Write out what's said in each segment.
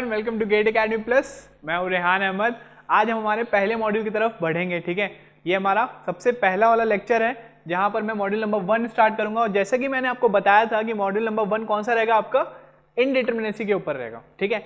everyone welcome to Gate Academy plus मैं हूँ रेहान अहमद आज हम हमारे पहले मॉड्यूल की तरफ बढ़ेंगे ठीक है ये हमारा सबसे पहला वाला लेक्चर है जहाँ पर मैं मॉड्यूल नंबर वन स्टार्ट करूंगा और जैसे कि मैंने आपको बताया था कि मॉड्यूल नंबर वन कौन सा रहेगा आपका इनडिटर्मिनेसी के ऊपर रहेगा ठीक है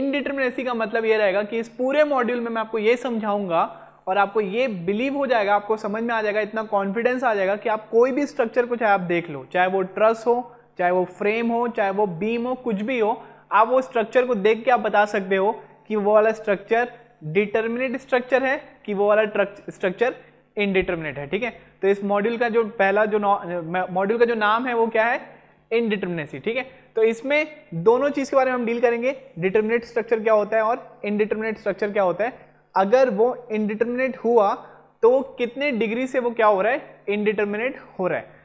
इनडिटर्मिनेसी का मतलब ये रहेगा कि इस पूरे मॉड्यूल में मैं आपको ये समझाऊंगा और आपको ये बिलीव हो जाएगा आपको समझ में आ जाएगा इतना कॉन्फिडेंस आ जाएगा कि आप कोई भी स्ट्रक्चर को चाहे आप देख लो चाहे वो ट्रस हो चाहे वो फ्रेम हो चाहे वो बीम हो कुछ भी हो आप वो स्ट्रक्चर को देख के आप बता सकते हो कि वो वाला स्ट्रक्चर डिटर्मिनेट स्ट्रक्चर है कि वो वाला स्ट्रक्चर इनडिटर्मिनेट है ठीक है तो इस मॉड्यूल का जो पहला जो मॉड्यूल का जो नाम है वो क्या है इनडिटर्मिनेसी ठीक है तो इसमें दोनों चीज़ के बारे में हम डील करेंगे डिटर्मिनेट स्ट्रक्चर क्या होता है और इनडिटर्मिनेट स्ट्रक्चर क्या होता है अगर वो इनडिटर्मिनेट हुआ तो कितने डिग्री से वो क्या हो रहा है इनडिटर्मिनेट हो रहा है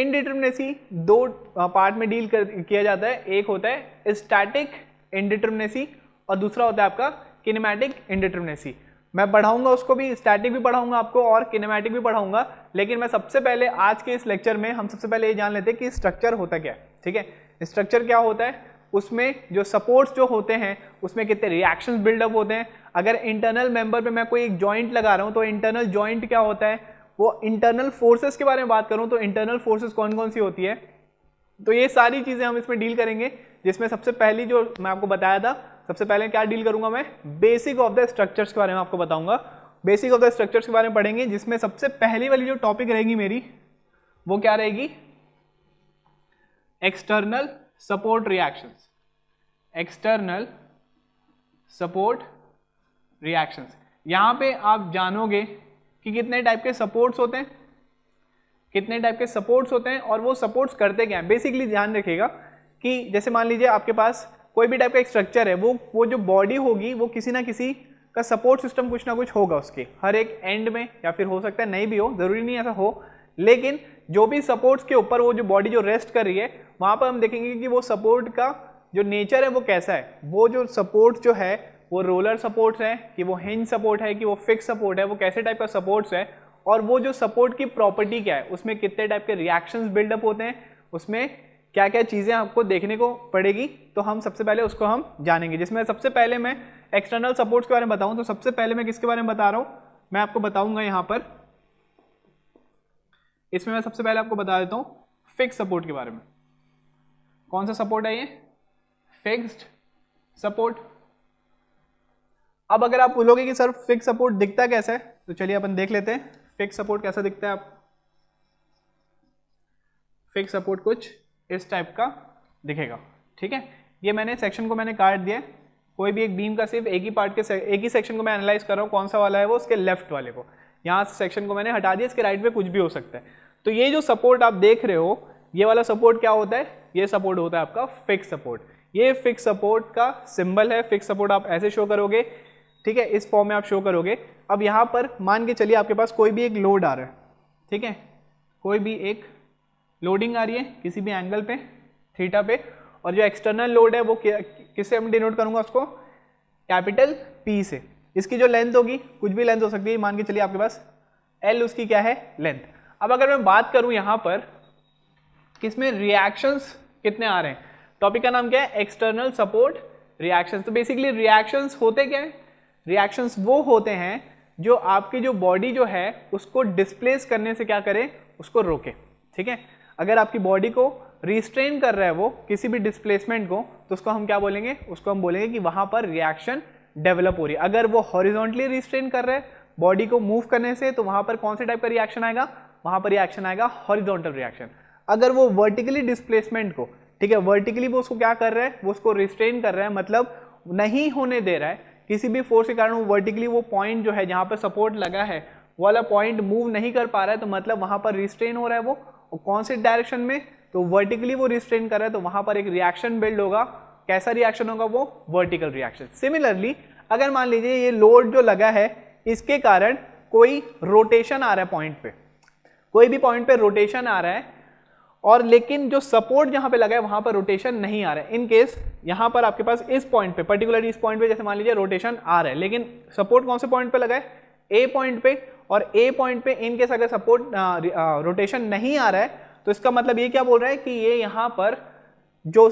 इनडिटर्मिनेसी दो पार्ट में डील कर किया जाता है एक होता है स्टैटिक इनडिटर्मिनेसी और दूसरा होता है आपका किनेमैटिक इनडिटर्मिनेसी मैं पढ़ाऊंगा उसको भी स्टैटिक भी पढ़ाऊंगा आपको और किनेमैटिक भी पढ़ाऊंगा लेकिन मैं सबसे पहले आज के इस लेक्चर में हम सबसे पहले ये जान लेते हैं कि स्ट्रक्चर होता क्या है ठीक है स्ट्रक्चर क्या होता है उसमें जो सपोर्ट्स जो होते हैं उसमें कितने रिएक्शंस बिल्डअप होते हैं अगर इंटरनल मेंबर पे मैं कोई एक जॉइंट लगा रहा हूँ तो इंटरनल जॉइंट क्या होता है वो इंटरनल फोर्सेस के बारे में बात करूँ तो इंटरनल फोर्सेस कौन कौन सी होती है तो ये सारी चीज़ें हम इसमें डील करेंगे जिसमें सबसे पहली जो मैं आपको बताया था सबसे पहले क्या डील करूंगा मैं बेसिक ऑफ द स्ट्रक्चर्स के बारे में आपको बताऊंगा बेसिक ऑफ द स्ट्रक्चर्स के बारे में पढ़ेंगे जिसमें सबसे पहली वाली जो टॉपिक रहेगी मेरी वो क्या रहेगी external support reactions external support reactions यहां पे आप जानोगे कि कितने टाइप के सपोर्ट्स होते हैं कितने टाइप के सपोर्ट्स होते हैं और वो सपोर्ट्स करते क्या हैं बेसिकली ध्यान रखिएगा कि जैसे मान लीजिए आपके पास कोई भी टाइप का एक स्ट्रक्चर है वो वो जो बॉडी होगी वो किसी ना किसी का सपोर्ट सिस्टम कुछ ना कुछ होगा उसके हर एक एंड में या फिर हो सकता है नहीं भी हो ज़रूरी नहीं ऐसा हो लेकिन जो भी सपोर्ट्स के ऊपर वो जो बॉडी जो रेस्ट कर रही है वहाँ पर हम देखेंगे कि वो सपोर्ट का जो नेचर है वो कैसा है वो जो सपोर्ट जो है वो रोलर सपोर्ट्स हैं कि वो हिंज सपोर्ट है कि वो फिक्स सपोर्ट है वो कैसे टाइप का सपोर्ट्स है और वो जो सपोर्ट की प्रॉपर्टी क्या है उसमें कितने टाइप के रिएक्शंस बिल्डअप होते हैं उसमें क्या क्या चीज़ें आपको देखने को पड़ेगी तो हम सबसे पहले उसको हम जानेंगे जिसमें सबसे पहले मैं एक्सटर्नल सपोर्ट्स के बारे में बताऊं तो सबसे पहले मैं किसके बारे में बता रहा हूं मैं आपको बताऊंगा यहाँ पर इसमें मैं सबसे पहले आपको बता देता हूँ फिक्स सपोर्ट के बारे में कौन सा सपोर्ट है ये फिक्स्ड सपोर्ट अब अगर आप बोलोगे कि सर फिक्स सपोर्ट दिखता कैसे तो चलिए अपन देख लेते हैं फिक्स सपोर्ट कैसा दिखता है आप फिक्स सपोर्ट कुछ इस टाइप का दिखेगा ठीक है ये मैंने सेक्शन को मैंने काट दिया कोई भी एक बीम का सिर्फ एक ही पार्ट के एक ही सेक्शन को मैं एनालाइज कर रहा हूँ कौन सा वाला है वो उसके लेफ्ट वाले को यहाँ से सेक्शन को मैंने हटा दिया इसके राइट में कुछ भी हो सकता है तो ये जो सपोर्ट आप देख रहे हो ये वाला सपोर्ट क्या होता है ये सपोर्ट होता है आपका फिक्स सपोर्ट ये फिक्स सपोर्ट का सिंबल है फिक्स सपोर्ट आप ऐसे शो करोगे ठीक है इस फॉर्म में आप शो करोगे अब यहाँ पर मान के चलिए आपके पास कोई भी एक लोड आ रहा है ठीक है कोई भी एक लोडिंग आ रही है किसी भी एंगल पे थीटा पे और जो एक्सटर्नल लोड है वो किससे मैं डिनोट करूँगा उसको कैपिटल पी से इसकी जो लेंथ होगी कुछ भी लेंथ हो सकती है मान के चलिए आपके पास एल उसकी क्या है लेंथ अब अगर मैं बात करूँ यहाँ पर किसमें रिएक्शंस कितने आ रहे हैं टॉपिक का नाम क्या है एक्सटर्नल सपोर्ट रिएक्शंस तो बेसिकली रिएक्शंस होते क्या है रिएक्शंस वो होते हैं जो आपकी जो बॉडी जो है उसको डिस्प्लेस करने से क्या करें उसको रोके ठीक है अगर आपकी बॉडी को रिस्ट्रेन कर रहा है वो किसी भी डिस्प्लेसमेंट को तो उसको हम क्या बोलेंगे उसको हम बोलेंगे कि वहाँ पर रिएक्शन डेवलप हो रही है अगर वो हॉरिजॉन्टली रिस्ट्रेन कर रहे है बॉडी को मूव करने से तो वहाँ पर कौन से टाइप का रिएक्शन आएगा वहाँ पर रिएक्शन आएगा हॉरिजॉन्टल रिएक्शन अगर वो वर्टिकली डिस्प्लेसमेंट को ठीक है वर्टिकली वो उसको क्या कर रहा है वो उसको रिस्ट्रेन कर रहा है मतलब नहीं होने दे रहा है किसी भी फोर्स के कारण वो वर्टिकली वो पॉइंट जो है जहाँ पर सपोर्ट लगा है वाला पॉइंट मूव नहीं कर पा रहा है तो मतलब वहाँ पर रिस्ट्रेन हो रहा है वो और कौन से डायरेक्शन में तो वर्टिकली वो रिस्ट्रेन कर रहा है तो वहाँ पर एक रिएक्शन बिल्ड होगा कैसा रिएक्शन होगा वो वर्टिकल रिएक्शन सिमिलरली अगर मान लीजिए ये लोड जो लगा है इसके कारण कोई रोटेशन आ रहा है पॉइंट पे कोई भी पॉइंट पे रोटेशन आ रहा है और लेकिन जो सपोर्ट जहाँ पे लगा है वहाँ पर रोटेशन नहीं आ रहा है इनकेस यहां यहाँ पर आपके पास इस पॉइंट पे पर्टिकुलर इस पॉइंट पे जैसे मान लीजिए रोटेशन आ रहा है लेकिन सपोर्ट कौन से पॉइंट पे लगा है ए पॉइंट पे और ए पॉइंट पे इन केस अगर सपोर्ट रोटेशन नहीं आ रहा है तो इसका मतलब ये क्या बोल रहा है कि ये यहाँ पर जो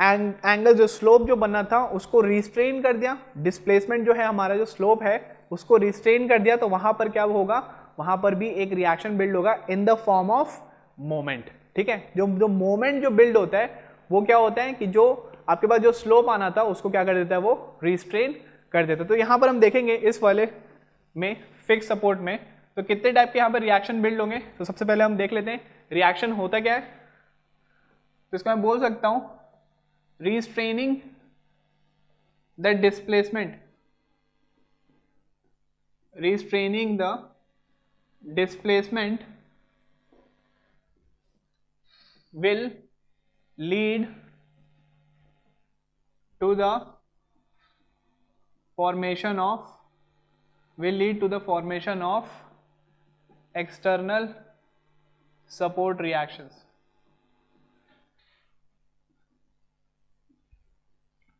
एंग, एंगल जो स्लोप जो बनना था उसको रिस्ट्रेन कर दिया डिस्प्लेसमेंट जो है हमारा जो स्लोप है उसको रिस्ट्रेन कर दिया तो वहाँ पर क्या होगा वहाँ पर भी एक रिएक्शन बिल्ड होगा in the form of moment ठीक है जो जो मोमेंट जो बिल्ड होता है वो क्या होता है कि जो आपके पास जो स्लोप आना था उसको क्या कर देता है वो रिस्ट्रेन कर देता है तो यहाँ पर हम देखेंगे इस वाले में फिक्स सपोर्ट में तो कितने टाइप के यहाँ पर रिएक्शन बिल्ड होंगे तो सबसे पहले हम देख लेते हैं रिएक्शन होता क्या है तो इसको मैं बोल सकता हूँ restraining the displacement restraining the displacement will lead to the formation of will lead to the formation of external support reactions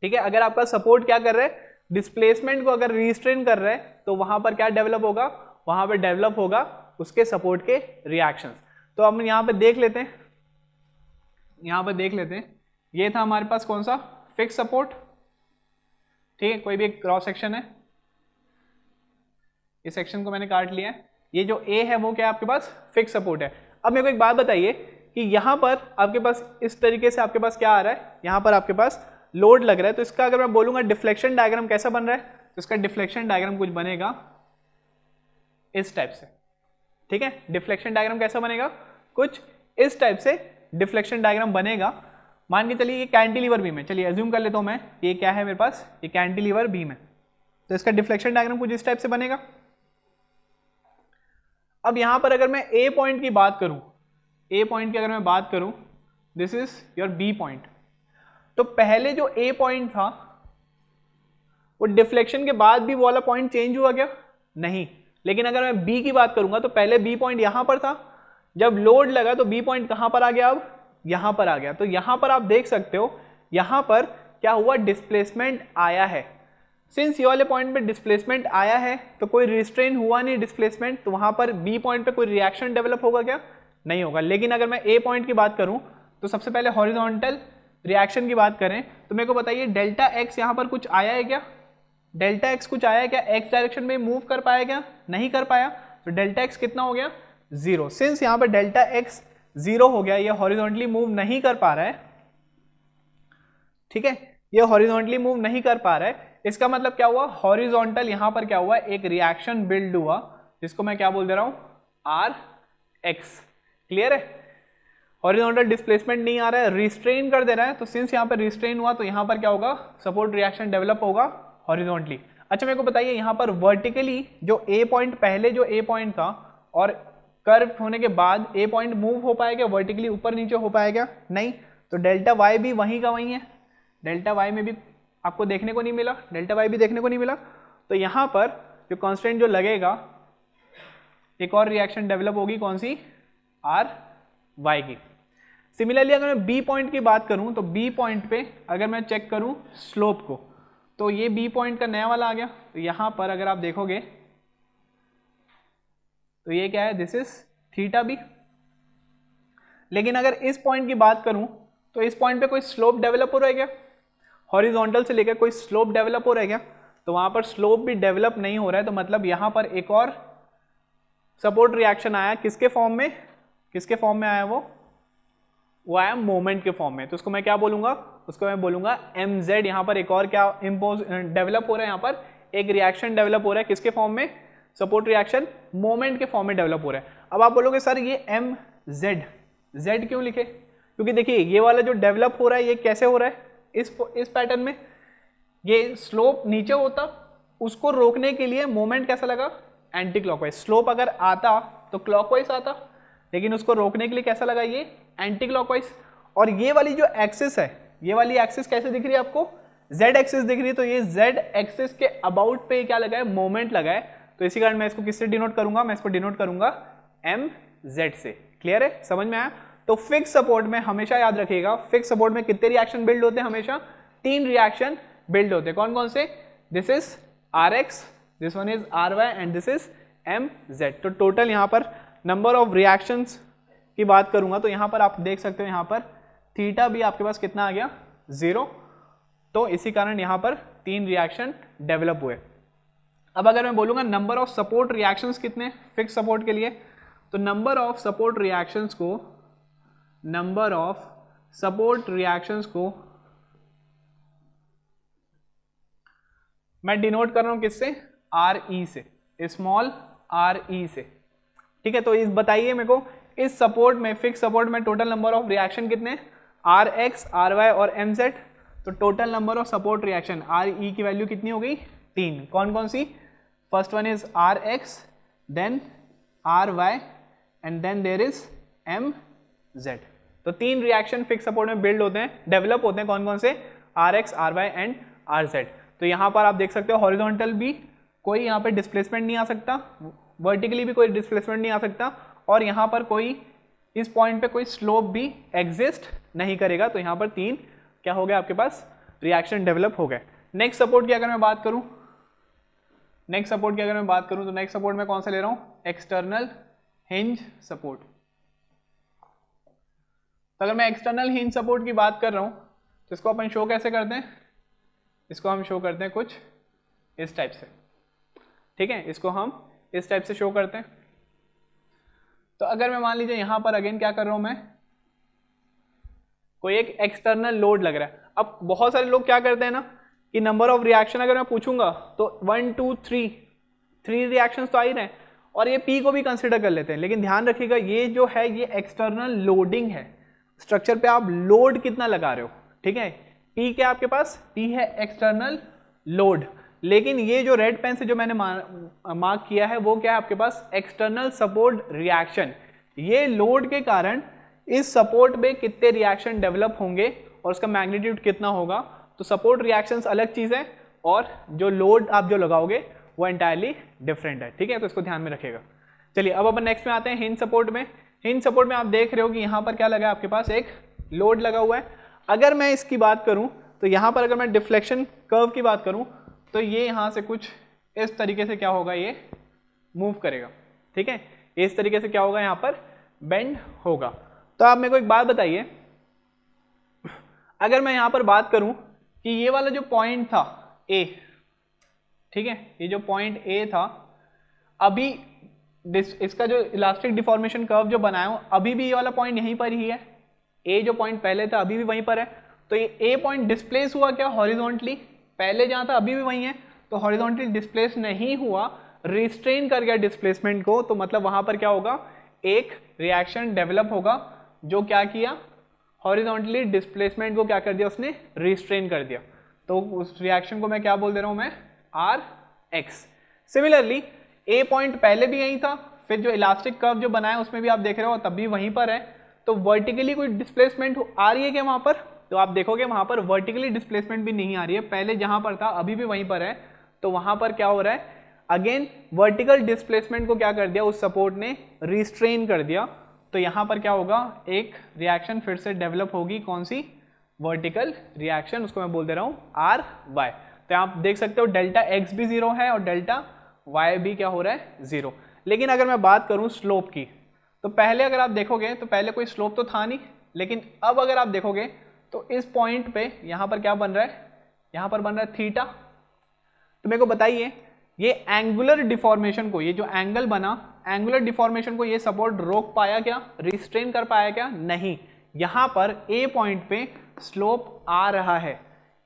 ठीक है अगर आपका सपोर्ट क्या कर रहे हैं डिस्प्लेसमेंट को अगर रिस्ट्रेन कर रहे हैं तो वहां पर क्या डेवलप होगा वहां पर डेवलप होगा उसके सपोर्ट के रिएक्शंस तो हम यहां पे देख लेते हैं यहाँ पर देख लेते हैं ये था हमारे पास कौन सा फिक्स सपोर्ट ठीक है कोई भी एक क्रॉस सेक्शन है इस सेक्शन को मैंने काट लिया है ये जो ए है वो क्या आपके पास फिक्स सपोर्ट है अब मेरे को एक बात बताइए कि यहाँ पर आपके पास इस तरीके से आपके पास क्या आ रहा है यहाँ पर आपके पास लोड लग रहा है तो इसका अगर मैं बोलूँगा डिफ्लेक्शन डायग्राम कैसा बन रहा है तो इसका डिफ्लेक्शन डायग्राम कुछ बनेगा इस टाइप से ठीक है डिफ्लेक्शन डायग्राम कैसा बनेगा कुछ इस टाइप से डिफ्लेक्शन डायग्राम बनेगा मान के चलिए ये कैंटिलीवर बीम है चलिए एज्यूम कर लेता हूँ मैं ये क्या है मेरे पास ये कैंटिलीवर बीम है तो इसका डिफ्लेक्शन डायग्राम कुछ इस टाइप से बनेगा अब यहाँ पर अगर मैं ए पॉइंट की बात करूँ ए पॉइंट की अगर मैं बात करूँ this is your B point तो पहले जो ए पॉइंट था वो डिफ्लेक्शन के बाद भी वो वाला पॉइंट चेंज हुआ क्या नहीं लेकिन अगर मैं बी की बात करूंगा तो पहले बी पॉइंट यहां पर था जब लोड लगा तो बी पॉइंट कहां पर आ गया अब यहां पर आ गया तो यहां पर आप देख सकते हो यहां पर क्या हुआ डिस्प्लेसमेंट आया है सिंस ये वाले पॉइंट पे डिस्प्लेसमेंट आया है तो कोई रिस्ट्रेन हुआ नहीं डिस्प्लेसमेंट तो वहां पर बी पॉइंट पे कोई रिएक्शन डेवलप होगा क्या नहीं होगा लेकिन अगर मैं ए पॉइंट की बात करूं तो सबसे पहले हॉरिजॉन्टल रिएक्शन की बात करें तो मेरे को बताइए डेल्टा एक्स यहाँ पर कुछ आया है क्या डेल्टा एक्स कुछ आया है क्या एक्स डायरेक्शन में मूव कर पाया क्या नहीं कर पाया तो डेल्टा एक्स कितना हो गया जीरो सिंस यहां पर डेल्टा एक्स जीरो हो गया ये हॉरिजॉन्टली मूव नहीं कर पा रहा है ठीक है ये हॉरिजॉन्टली मूव नहीं कर पा रहा है इसका मतलब क्या हुआ हॉरिजॉन्टल यहां पर क्या हुआ एक रिएक्शन बिल्ड हुआ जिसको मैं क्या बोल दे रहा हूं आर एक्स क्लियर है हॉरिजॉन्टल डिस्प्लेसमेंट नहीं आ रहा है रिस्ट्रेन कर दे रहा है तो सिंस यहां पर रिस्ट्रेन हुआ तो यहां पर क्या होगा सपोर्ट रिएक्शन डेवलप होगा हॉरिजॉन्टली अच्छा मेरे को बताइए यहां पर वर्टिकली जो ए पॉइंट पहले जो ए पॉइंट था और कर्व होने के बाद ए पॉइंट मूव हो पाएगा वर्टिकली ऊपर नीचे हो पाएगा नहीं तो डेल्टा वाई भी वहीं का वहीं है डेल्टा वाई में भी आपको देखने को नहीं मिला डेल्टा वाई भी देखने को नहीं मिला तो यहाँ पर जो कॉन्स्टेंट जो लगेगा एक और रिएक्शन डेवलप होगी कौन सी आर वाई की सिमिलरली अगर मैं बी पॉइंट की बात करूँ तो बी पॉइंट पर अगर मैं चेक करूँ स्लोप को तो ये बी पॉइंट का नया वाला आ गया तो यहाँ पर अगर आप देखोगे तो ये क्या है दिस इज थीटा बी लेकिन अगर इस पॉइंट की बात करूं तो इस पॉइंट पे कोई स्लोप डेवलप हो रहा है क्या हॉरिजॉन्टल से लेकर कोई स्लोप डेवलप हो रहा है तो वहां पर स्लोप भी डेवलप नहीं हो रहा है तो मतलब यहां पर एक और सपोर्ट रिएक्शन आया किसके फॉर्म में किसके फॉर्म में आया वो वो आया मोमेंट के फॉर्म में तो उसको मैं क्या बोलूंगा उसको मैं बोलूंगा एम जेड यहां पर एक और क्या इम्पोज डेवलप हो रहा है यहां पर एक रिएक्शन डेवलप हो रहा है किसके फॉर्म में सपोर्ट रिएक्शन मोमेंट के फॉर्म में डेवलप हो रहा है अब आप बोलोगे सर ये एम जेड जेड क्यों लिखे क्योंकि देखिए ये वाला जो डेवलप हो रहा है ये कैसे हो रहा है इस इस पैटर्न में ये स्लोप नीचे होता उसको रोकने के लिए मोमेंट कैसा लगा एंटी क्लॉकवाइज स्लोप अगर आता तो क्लॉकवाइज आता लेकिन उसको रोकने के लिए कैसा लगा ये एंटी क्लॉकवाइज और ये वाली जो एक्सिस है ये वाली एक्सिस कैसे दिख रही है आपको जेड एक्सिस दिख रही है तो ये जेड एक्सिस के अबाउट पे क्या लगा है मोमेंट लगा है तो इसी कारण मैं इसको किससे डिनोट करूंगा मैं इसको डिनोट करूंगा एम जेड से क्लियर है समझ में आया तो फिक्स सपोर्ट में हमेशा याद रखिएगा फिक्स सपोर्ट में कितने रिएक्शन बिल्ड होते हैं हमेशा तीन रिएक्शन बिल्ड होते हैं कौन कौन से this is R X this one is R Y and this is M Z तो टोटल यहाँ पर नंबर ऑफ रिएक्शन की बात करूंगा तो यहाँ पर आप देख सकते हो यहाँ पर थीटा भी आपके पास कितना आ गया ज़ीरो तो इसी कारण यहाँ पर तीन रिएक्शन डेवलप हुए अब अगर मैं बोलूँगा नंबर ऑफ सपोर्ट रिएक्शंस कितने फिक्स सपोर्ट के लिए तो नंबर ऑफ सपोर्ट रिएक्शंस को नंबर ऑफ सपोर्ट रिएक्शंस को मैं डिनोट कर रहा हूँ किससे आर ई e से स्मॉल आर ई से ठीक है तो इस बताइए मेरे को इस सपोर्ट में फिक्स सपोर्ट में टोटल नंबर ऑफ रिएक्शन कितने आर एक्स आर वाई और एम सेट तो total number of support reaction R E की वैल्यू कितनी हो गई तीन कौन कौन सी first one is rx then ry and then there is mz तो तीन रिएक्शन फिक्स सपोर्ट में बिल्ड होते हैं डेवलप होते हैं कौन कौन से R X R Y and R Z तो यहाँ पर आप देख सकते हो हॉरिजॉन्टल भी कोई यहाँ पर डिस्प्लेसमेंट नहीं आ सकता वर्टिकली भी कोई डिस्प्लेसमेंट नहीं आ सकता और यहाँ पर कोई इस पॉइंट पे कोई स्लोप भी एग्जिस्ट नहीं करेगा तो यहाँ पर तीन क्या हो गया आपके पास रिएक्शन डेवलप हो गए नेक्स्ट सपोर्ट की अगर मैं बात करूँ नेक्स्ट सपोर्ट की अगर मैं बात करूं तो नेक्स्ट सपोर्ट में कौन सा ले रहा हूं एक्सटर्नल हिंज सपोर्ट तो अगर मैं एक्सटर्नल हिंज सपोर्ट की बात कर रहा हूं तो इसको अपन शो कैसे करते हैं इसको हम शो करते हैं कुछ इस टाइप से ठीक है इसको हम इस टाइप से शो करते हैं तो अगर मैं मान लीजिए यहां पर अगेन क्या कर रहा हूं मैं कोई एक एक्सटर्नल लोड लग रहा है अब बहुत सारे लोग क्या करते हैं ना कि नंबर ऑफ रिएक्शन अगर मैं पूछूंगा तो one two three three reaction तो आ ही रहे हैं और ये पी को भी कंसिडर कर लेते हैं लेकिन ध्यान रखिएगा ये जो है ये एक्सटर्नल लोडिंग है स्ट्रक्चर पे आप लोड कितना लगा रहे हो ठीक है पी क्या आपके पास पी है एक्सटर्नल लोड लेकिन ये जो रेड पेन से जो मैंने मार्क किया है वो क्या है आपके पास एक्सटर्नल सपोर्ट रिएक्शन ये लोड के कारण इस सपोर्ट में कितने रिएक्शन डेवलप होंगे और उसका मैग्नीट्यूड कितना होगा तो सपोर्ट रिएक्शंस अलग चीज़ है और जो लोड आप जो लगाओगे वो एंटायरली डिफरेंट है ठीक है तो इसको ध्यान में रखेगा चलिए अब अपन नेक्स्ट में आते हैं हिंद सपोर्ट में हिंद सपोर्ट में आप देख रहे हो कि यहाँ पर क्या लगा है आपके पास एक लोड लगा हुआ है अगर मैं इसकी बात करूँ तो यहाँ पर अगर मैं डिफ्लेक्शन कर्व की बात करूँ तो ये यहाँ से कुछ इस तरीके से क्या होगा ये मूव करेगा ठीक है इस तरीके से क्या होगा यहाँ पर बेंड होगा तो आप मेरे को एक बात बताइए अगर मैं यहाँ पर बात करूँ कि ये वाला जो पॉइंट था ए ठीक है ये जो पॉइंट ए था अभी इसका जो इलास्टिक डिफॉर्मेशन कर्व जो बनाया हूँ अभी भी ये वाला पॉइंट यहीं पर ही है ए जो पॉइंट पहले था अभी भी वहीं पर है तो ये ए पॉइंट डिस्प्लेस हुआ क्या हॉरिजॉन्टली पहले जहाँ था अभी भी वहीं है तो हॉरिजॉन्टली डिस्प्लेस नहीं हुआ रिस्ट्रेन कर गया डिस्प्लेसमेंट को तो मतलब वहाँ पर क्या होगा एक रिएक्शन डेवलप होगा जो क्या किया हॉरिजॉन्टली डिस्प्लेसमेंट को क्या कर दिया उसने रिस्ट्रेन कर दिया तो उस रिएक्शन को मैं क्या बोल दे रहा हूँ मैं R X similarly A point पहले भी यहीं था फिर जो इलास्टिक कर्व जो बनाया उसमें भी आप देख रहे हो तब भी वहीं पर है तो वर्टिकली कोई डिस्प्लेसमेंट आ रही है क्या वहाँ पर तो आप देखोगे वहाँ पर वर्टिकली डिस्प्लेसमेंट भी नहीं आ रही है पहले जहाँ पर था अभी भी वहीं पर है तो वहाँ पर क्या हो रहा है अगेन वर्टिकल डिस्प्लेसमेंट को क्या कर दिया उस सपोर्ट ने रिस्ट्रेन कर दिया तो यहाँ पर क्या होगा एक रिएक्शन फिर से डेवलप होगी कौन सी वर्टिकल रिएक्शन उसको मैं बोल दे रहा हूँ आर वाई तो आप देख सकते हो डेल्टा एक्स भी जीरो है और डेल्टा वाई भी क्या हो रहा है जीरो लेकिन अगर मैं बात करूँ स्लोप की तो पहले अगर आप देखोगे तो पहले कोई स्लोप तो था नहीं लेकिन अब अगर आप देखोगे तो इस पॉइंट पे यहाँ पर क्या बन रहा है यहाँ पर बन रहा है थीटा तो मेरे को बताइए ये एंगुलर डिफॉर्मेशन को ये जो एंगल बना एंगुलर डिफॉर्मेशन को ये सपोर्ट रोक पाया क्या रिस्ट्रेन कर पाया क्या नहीं यहाँ पर ए पॉइंट पे स्लोप आ रहा है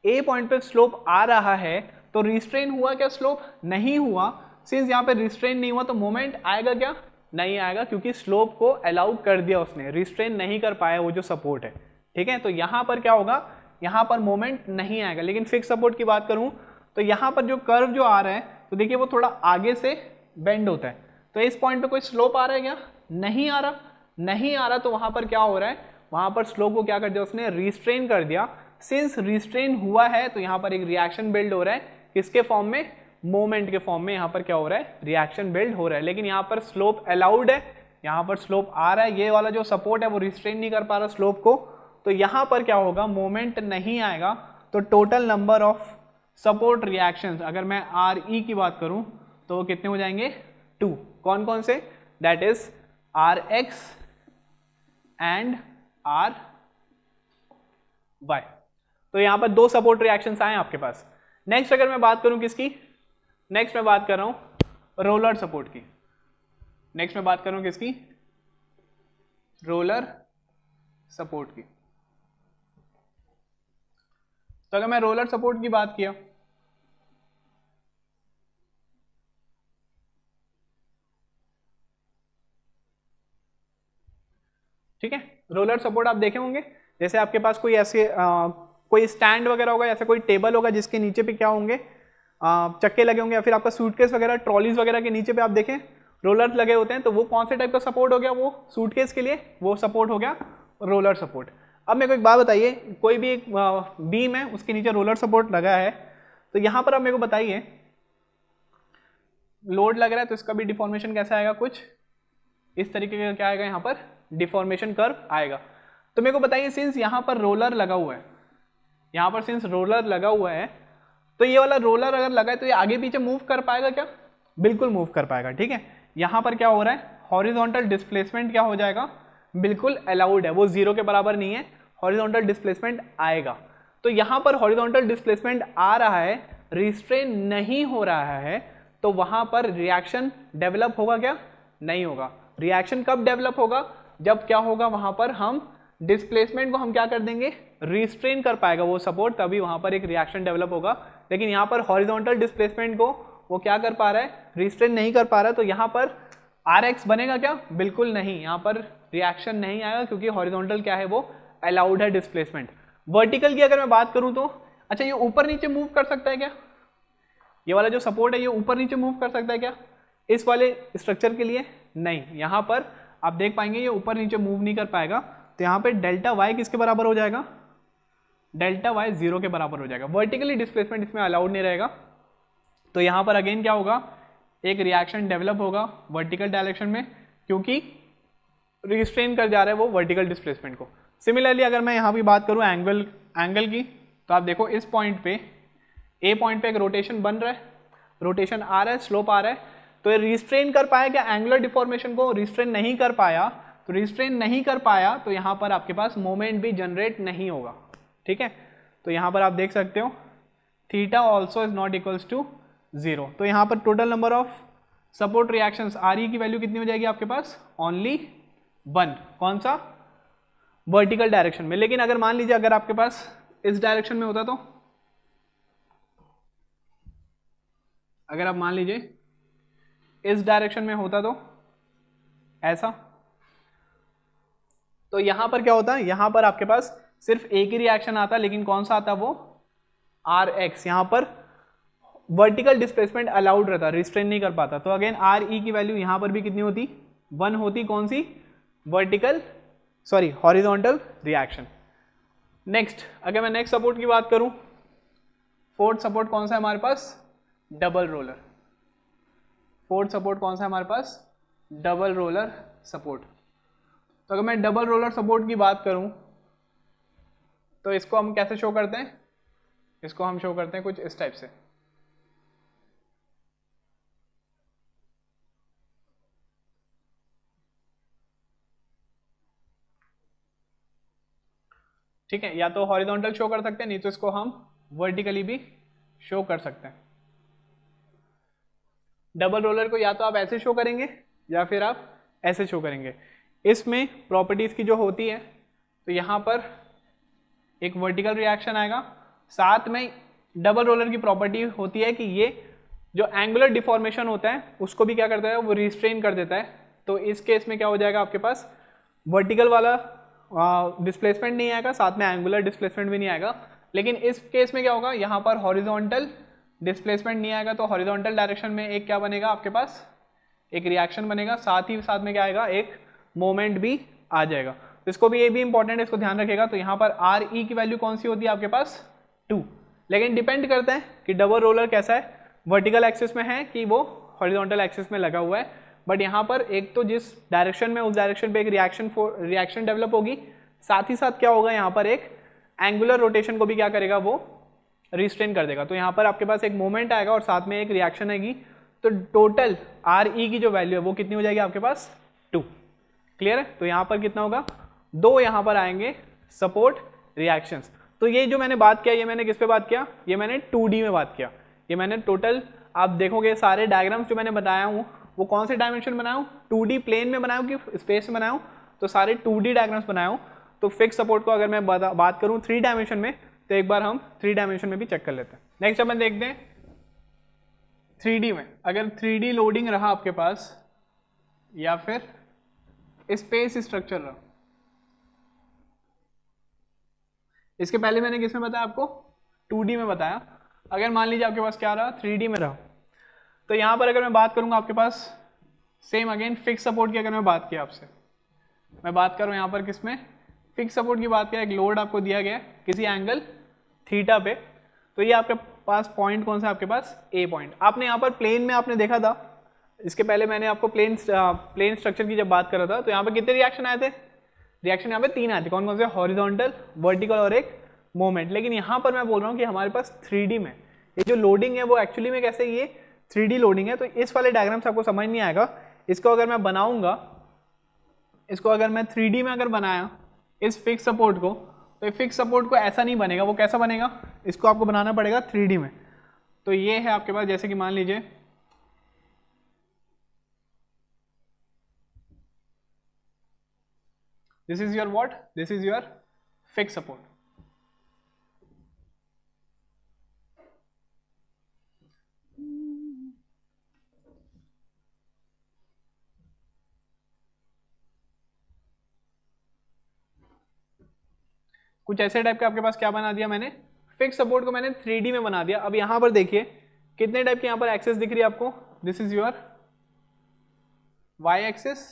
ए पॉइंट पे स्लोप आ रहा है तो रिस्ट्रेन हुआ क्या स्लोप नहीं हुआ सिंस यहाँ पे रिस्ट्रेन नहीं हुआ तो मोमेंट आएगा क्या नहीं आएगा क्योंकि स्लोप को अलाउ कर दिया उसने रिस्ट्रेन नहीं कर पाया वो जो सपोर्ट है ठीक है तो यहाँ पर क्या होगा यहाँ पर मोमेंट नहीं आएगा लेकिन फिक्स सपोर्ट की बात करूँ तो यहाँ पर जो कर्व जो आ रहा है तो देखिए वो थोड़ा आगे से बेंड होता है तो इस पॉइंट पे कोई स्लोप आ रहा है क्या नहीं आ रहा नहीं आ रहा तो वहाँ पर क्या हो रहा है वहाँ पर स्लोप को क्या कर दिया उसने रिस्ट्रेन कर दिया सिंस रिस्ट्रेन हुआ है तो यहाँ पर एक रिएक्शन बिल्ड हो रहा है किसके फॉर्म में मोमेंट के फॉर्म में यहाँ पर क्या हो रहा है रिएक्शन बिल्ड हो रहा है लेकिन यहाँ पर स्लोप अलाउड है यहाँ पर स्लोप आ रहा है ये वाला जो सपोर्ट है वो रिस्ट्रेन नहीं कर पा रहा स्लोप को तो यहाँ पर क्या होगा मोमेंट नहीं आएगा तो total number of support reactions अगर मैं आर ई e की बात करूँ तो वो कितने हो जाएंगे टू कौन कौन से that is R X and R Y तो यहां पर दो सपोर्ट रिएक्शंस आए आपके पास नेक्स्ट अगर मैं बात करूं किसकी नेक्स्ट मैं बात कर रहा हूं रोलर सपोर्ट की नेक्स्ट मैं बात करूं किसकी रोलर सपोर्ट की तो अगर मैं रोलर सपोर्ट की बात किया ठीक है रोलर सपोर्ट आप देखे होंगे जैसे आपके पास कोई ऐसे आ, कोई स्टैंड वगैरह होगा ऐसा कोई टेबल होगा जिसके नीचे पे क्या होंगे आ, चक्के लगे होंगे या फिर आपका सूटकेस वगैरह ट्रॉलीज वगैरह के नीचे पे आप देखें रोलर लगे होते हैं तो वो कौन से टाइप का सपोर्ट हो गया वो सूटकेस के लिए वो सपोर्ट हो गया रोलर सपोर्ट अब मेरे को एक बात बताइए कोई भी एक बीम है उसके नीचे रोलर सपोर्ट लगा है तो यहाँ पर आप मेरे को बताइए लोड लग रहा है तो इसका भी डिफॉर्मेशन कैसा आएगा कुछ इस तरीके का क्या आएगा यहाँ पर डिफॉर्मेशन कर्व आएगा तो मेरे को बताइए सिंस यहाँ पर रोलर लगा हुआ है यहाँ पर सिंस रोलर लगा हुआ है तो ये वाला रोलर अगर लगा है तो ये आगे पीछे मूव कर पाएगा क्या बिल्कुल मूव कर पाएगा ठीक है यहाँ पर क्या हो रहा है हॉरिजोंटल डिस्प्लेसमेंट क्या हो जाएगा बिल्कुल अलाउड है वो जीरो के बराबर नहीं है हॉरिजोंटल डिस्प्लेसमेंट आएगा तो यहाँ पर हॉरिजोंटल डिस्प्लेसमेंट आ रहा है रिस्ट्रेन नहीं हो रहा है तो वहाँ पर रिएक्शन डेवलप होगा क्या नहीं होगा रिएक्शन कब डेवलप होगा जब क्या होगा वहां पर हम डिस्प्लेसमेंट को हम क्या कर देंगे रिस्ट्रेन कर पाएगा वो सपोर्ट तभी वहां पर एक रिएक्शन डेवलप होगा लेकिन यहाँ पर हॉरिजॉन्टल डिस्प्लेसमेंट को वो क्या कर पा रहा है रिस्ट्रेन नहीं कर पा रहा तो यहाँ पर आर बनेगा क्या बिल्कुल नहीं यहाँ पर रिएक्शन नहीं आएगा क्योंकि हॉरिजॉन्टल क्या है वो अलाउड है डिस्प्लेसमेंट वर्टिकल की अगर मैं बात करूँ तो अच्छा ये ऊपर नीचे मूव कर सकता है क्या ये वाला जो सपोर्ट है ये ऊपर नीचे मूव कर सकता है क्या इस वाले स्ट्रक्चर के लिए नहीं यहाँ पर आप देख पाएंगे ये ऊपर नीचे मूव नहीं कर पाएगा तो यहाँ पे डेल्टा वाई किसके बराबर हो जाएगा डेल्टा वाई जीरो के बराबर हो जाएगा वर्टिकली डिस्प्लेसमेंट इसमें अलाउड नहीं रहेगा तो यहाँ पर अगेन क्या होगा एक रिएक्शन डेवलप होगा वर्टिकल डायरेक्शन में क्योंकि रिस्ट्रेन कर जा रहा है वो वर्टिकल डिस्प्लेसमेंट को सिमिलरली अगर मैं यहाँ भी बात करूँ एंगल एंगल की तो आप देखो इस पॉइंट पे ए पॉइंट पे एक रोटेशन बन रहा है रोटेशन आ रहा है स्लोप आ रहा है तो ये रिस्ट्रेन कर पाया क्या एंगुलर डिफॉर्मेशन को रिस्ट्रेन नहीं कर पाया तो रिस्ट्रेन नहीं कर पाया तो यहाँ पर आपके पास मोमेंट भी जनरेट नहीं होगा ठीक है तो यहाँ पर आप देख सकते हो theta also is not equals to zero तो यहाँ पर total number of support reactions R की वैल्यू कितनी हो जाएगी आपके पास ओनली वन कौन सा वर्टिकल डायरेक्शन में लेकिन अगर मान लीजिए अगर आपके पास इस डायरेक्शन में होता तो अगर आप मान लीजिए इस डायरेक्शन में होता तो ऐसा तो यहां पर क्या होता है यहां पर आपके पास सिर्फ एक ही रिएक्शन आता लेकिन कौन सा आता वो आर एक्स यहां पर वर्टिकल डिस्प्लेसमेंट अलाउड रहता रिस्ट्रेन नहीं कर पाता तो अगेन आर ई की वैल्यू यहां पर भी कितनी होती वन होती कौन सी vertical sorry horizontal reaction next अगर मैं नेक्स्ट सपोर्ट की बात करूं फोर्थ सपोर्ट कौन सा है हमारे पास डबल रोलर फोर्थ सपोर्ट कौन सा है हमारे पास डबल रोलर सपोर्ट तो अगर मैं डबल रोलर सपोर्ट की बात करूं तो इसको हम कैसे शो करते हैं इसको हम शो करते हैं कुछ इस टाइप से ठीक है या तो हॉरिजॉन्टल शो कर सकते हैं नहीं तो इसको हम वर्टिकली भी शो कर सकते हैं डबल रोलर को या तो आप ऐसे शो करेंगे या फिर आप ऐसे शो करेंगे इसमें प्रॉपर्टीज़ की जो होती है तो यहाँ पर एक वर्टिकल रिएक्शन आएगा साथ में डबल रोलर की प्रॉपर्टी होती है कि ये जो एंगुलर डिफॉर्मेशन होता है उसको भी क्या करता है वो रिस्ट्रेन कर देता है तो इस केस में क्या हो जाएगा आपके पास वर्टिकल वाला डिस्प्लेसमेंट नहीं आएगा साथ में एंगुलर डिस्प्लेसमेंट भी नहीं आएगा लेकिन इस केस में क्या होगा यहाँ पर हॉरिजोंटल डिस्प्लेसमेंट नहीं आएगा तो हॉरिजॉन्टल डायरेक्शन में एक क्या बनेगा आपके पास एक रिएक्शन बनेगा साथ ही साथ में क्या आएगा एक मोमेंट भी आ जाएगा तो इसको भी ये भी इंपॉर्टेंट है इसको ध्यान रखेगा तो यहाँ पर आर ई e की वैल्यू कौन सी होती है आपके पास टू लेकिन डिपेंड करते हैं कि डबल रोलर कैसा है वर्टिकल एक्सिस में है कि वो हॉरिजॉन्टल एक्सिस में लगा हुआ है बट यहाँ पर एक तो जिस डायरेक्शन में उस डायरेक्शन पे एक रिएक्शन रिएक्शन डेवलप होगी साथ ही साथ क्या होगा यहाँ पर एक एंगुलर रोटेशन को भी क्या करेगा वो रिस्ट्रेन कर देगा तो यहाँ पर आपके पास एक मोमेंट आएगा और साथ में एक रिएक्शन आएगी तो टोटल आर ई की जो वैल्यू है वो कितनी हो जाएगी आपके पास टू क्लियर है तो यहाँ पर कितना होगा दो यहाँ पर आएंगे सपोर्ट रिएक्शंस तो ये जो मैंने बात किया ये मैंने किस पे बात किया ये मैंने डी में बात किया ये मैंने टोटल आप देखोगे सारे डायग्राम्स जो मैंने बताया हूँ वो कौन से डायमेंशन बनाऊँ हूँ टू प्लेन में बनाऊँ कि स्पेस में बनाऊँ तो सारे टू डी डायग्राम्स बनाया हूँ तो फिक्स सपोर्ट तो को अगर मैं बात करूँ थ्री डायमेंशन में तो एक बार हम थ्री डायमेंशन में भी चेक कर लेते हैं नेक्स्ट अपन देखते हैं थ्री में अगर थ्री लोडिंग रहा आपके पास या फिर स्पेस स्ट्रक्चर रहा इसके पहले मैंने किसमें बताया आपको 2D में बताया अगर मान लीजिए आपके पास क्या रहा 3D में रहा तो यहाँ पर अगर मैं बात करूँगा आपके पास सेम अगेन फिक्स सपोर्ट की अगर मैं बात की आपसे मैं बात करूँ यहाँ पर किसमें फिक्स सपोर्ट की बात किया एक लोड आपको दिया गया किसी एंगल थीटा पे तो ये आपके पास पॉइंट कौन सा आपके पास ए पॉइंट आपने यहाँ पर प्लेन में आपने देखा था इसके पहले मैंने आपको प्लेन प्लेन स्ट्रक्चर की जब बात कर रहा था तो यहाँ पर कितने रिएक्शन आए थे रिएक्शन यहाँ पे तीन आए थे कौन कौन से हॉरिजॉन्टल वर्टिकल और एक मोमेंट लेकिन यहाँ पर मैं बोल रहा हूँ कि हमारे पास थ्री में ये जो लोडिंग है वो एक्चुअली में कैसे ये थ्री लोडिंग है तो इस वाले डायग्राम से आपको समझ नहीं आएगा इसको अगर मैं बनाऊंगा इसको अगर मैं थ्री में अगर बनाया इस फिक्स सपोर्ट को तो फिक्स सपोर्ट को ऐसा नहीं बनेगा वो कैसा बनेगा इसको आपको बनाना पड़ेगा थ्री में तो ये है आपके पास जैसे कि मान लीजिए this is your what this is your fix support कुछ ऐसे टाइप के आपके पास क्या बना दिया मैंने फिक्स सपोर्ट को मैंने थ्री में बना दिया अब यहाँ पर देखिए कितने टाइप के यहाँ पर एक्सेस दिख रही है आपको this is your Y axis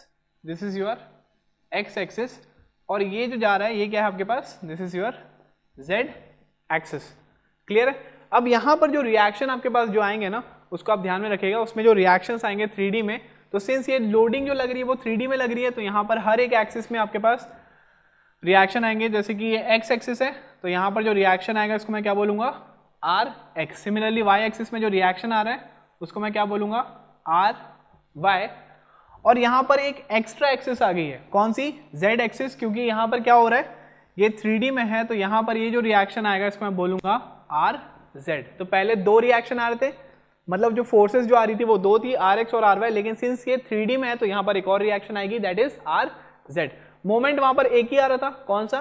this is your X axis और ये जो जा रहा है ये क्या है आपके पास this is your Z axis clear है अब यहाँ पर जो रिएक्शन आपके पास जो आएंगे ना उसको आप ध्यान में रखेगा उसमें जो रिएक्शंस आएंगे थ्री में तो सिंस ये लोडिंग जो लग रही है वो थ्री में लग रही है तो यहाँ पर हर एक एक्सेस में आपके पास रिएक्शन आएंगे जैसे कि ये एक्स एक्सिस है तो यहाँ पर जो रिएक्शन आएगा इसको मैं क्या बोलूँगा R X similarly Y axis में जो रिएक्शन आ रहा है उसको मैं क्या बोलूँगा आर वाई और यहाँ पर एक एक्स्ट्रा एक्सिस आ गई है कौन सी जेड एक्सिस क्योंकि यहाँ पर क्या हो रहा है ये थ्री में है तो यहाँ पर ये जो रिएक्शन आएगा इसको मैं बोलूँगा आर जेड तो पहले दो रिएक्शन आ रहे थे मतलब जो फोर्सेस जो आ रही थी वो दो थी आर एक्स और आर वाई लेकिन सिंस ये थ्री में है तो यहाँ पर एक और रिएक्शन आएगी that is R Z moment वहां पर एक ही आ रहा था कौन सा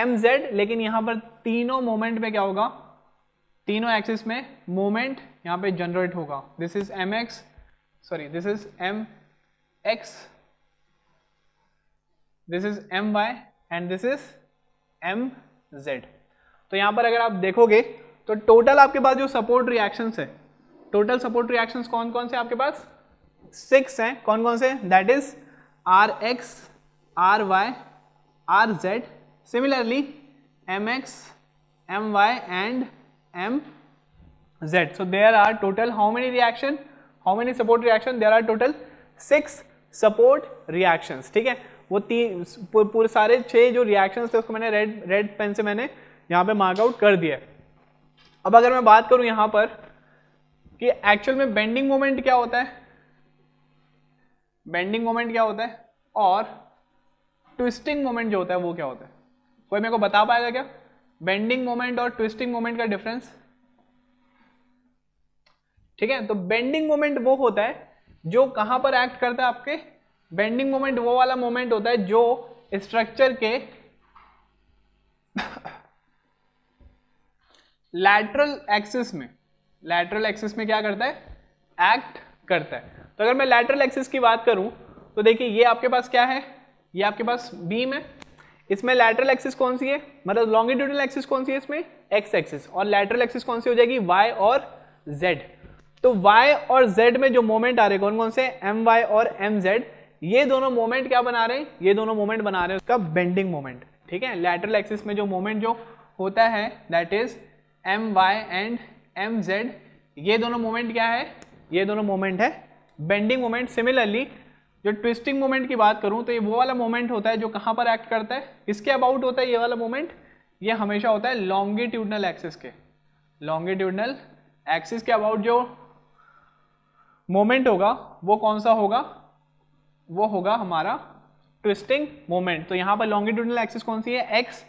एम जेड लेकिन यहां पर तीनों मोमेंट में क्या होगा तीनों एक्सिस में मोमेंट यहां पे जनरेट होगा this is M X sorry this is M X this is M Y and this is M Z तो यहां पर अगर आप देखोगे तो टोटल आपके पास जो सपोर्ट रिएक्शंस है टोटल सपोर्ट रिएक्शंस कौन कौन से आपके पास सिक्स हैं कौन कौन से that is R X R Y R Z similarly M X M Y and M Z so there are total how many reaction how many support reaction there are total six support reaction ठीक है वो तीन पूरे पूर सारे छह जो reaction थे उसको मैंने रेड रेड पेन से मैंने यहाँ पे मार्क आउट कर दिया अब अगर मैं बात करूँ यहाँ पर कि एक्चुअल में बेंडिंग मोमेंट क्या होता है बेंडिंग मोमेंट क्या होता है और ट्विस्टिंग मोमेंट जो होता है वो क्या होता है कोई मेरे को बता पाएगा क्या बेंडिंग मोमेंट और ट्विस्टिंग मोमेंट का डिफरेंस ठीक है तो बेंडिंग मोमेंट वो होता है जो कहां पर एक्ट करता है आपके बेंडिंग मोमेंट वो वाला मोमेंट होता है जो स्ट्रक्चर के लैटरल एक्सिस में लैटरल एक्सिस में क्या करता है एक्ट करता है तो अगर मैं लैटरल एक्सिस की बात करूं तो देखिए ये आपके पास क्या है ये आपके पास बीम है इसमें लैटरल एक्सिस कौन सी है मतलब लॉन्गिट्यूडल एक्सिस कौन सी है इसमें एक्स एक्सिस और लैटरल एक्सिस कौन सी हो जाएगी वाई और जेड तो वाई और जेड में जो मोमेंट आ रहे हैं कौन कौन से एम वाई और एम जेड ये दोनों मोमेंट क्या बना रहे हैं ये दोनों मोमेंट बना रहे हैं उसका बेंडिंग मोमेंट ठीक है लैटरल एक्सिस में जो मोमेंट जो होता है that is M Y and M Z ये दोनों मोमेंट क्या है ये दोनों मोमेंट है बेंडिंग मोमेंट सिमिलरली जो ट्विस्टिंग मोमेंट की बात करूं तो ये वो वाला मोमेंट होता है जो कहां पर एक्ट करता है इसके अबाउट होता है ये वाला मोमेंट ये हमेशा होता है लॉन्गिट्यूडनल एक्सिस के लॉन्गिट्यूडनल एक्सिस के अबाउट जो मोमेंट होगा वो कौन सा होगा वो होगा हमारा ट्विस्टिंग मोमेंट तो यहां पर लॉन्गिट्यूडनल एक्सिस कौन सी है एक्स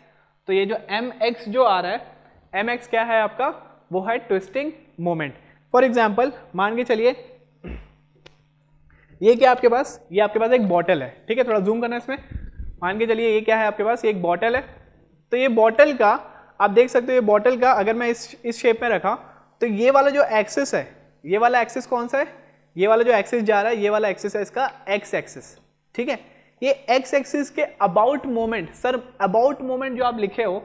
तो ये जो एम एक्स जो आ रहा है एम एक्स क्या है आपका वो है ट्विस्टिंग मोमेंट फॉर एग्जाम्पल मान के चलिए ये क्या आपके पास ये आपके पास एक बॉटल है ठीक है थोड़ा जूम करना इसमें मान के चलिए ये क्या है आपके पास ये एक बॉटल है तो ये बॉटल का आप देख सकते हो ये बॉटल का अगर मैं इस इस शेप में रखा तो ये वाला जो एक्सेस है ये वाला एक्सेस कौन सा है ये वाला जो एक्सेस जा रहा है ये वाला एक्सेस है इसका एक्स एक्सेस ठीक है ये एक्स एक्सिस के about moment sir about moment जो आप लिखे हो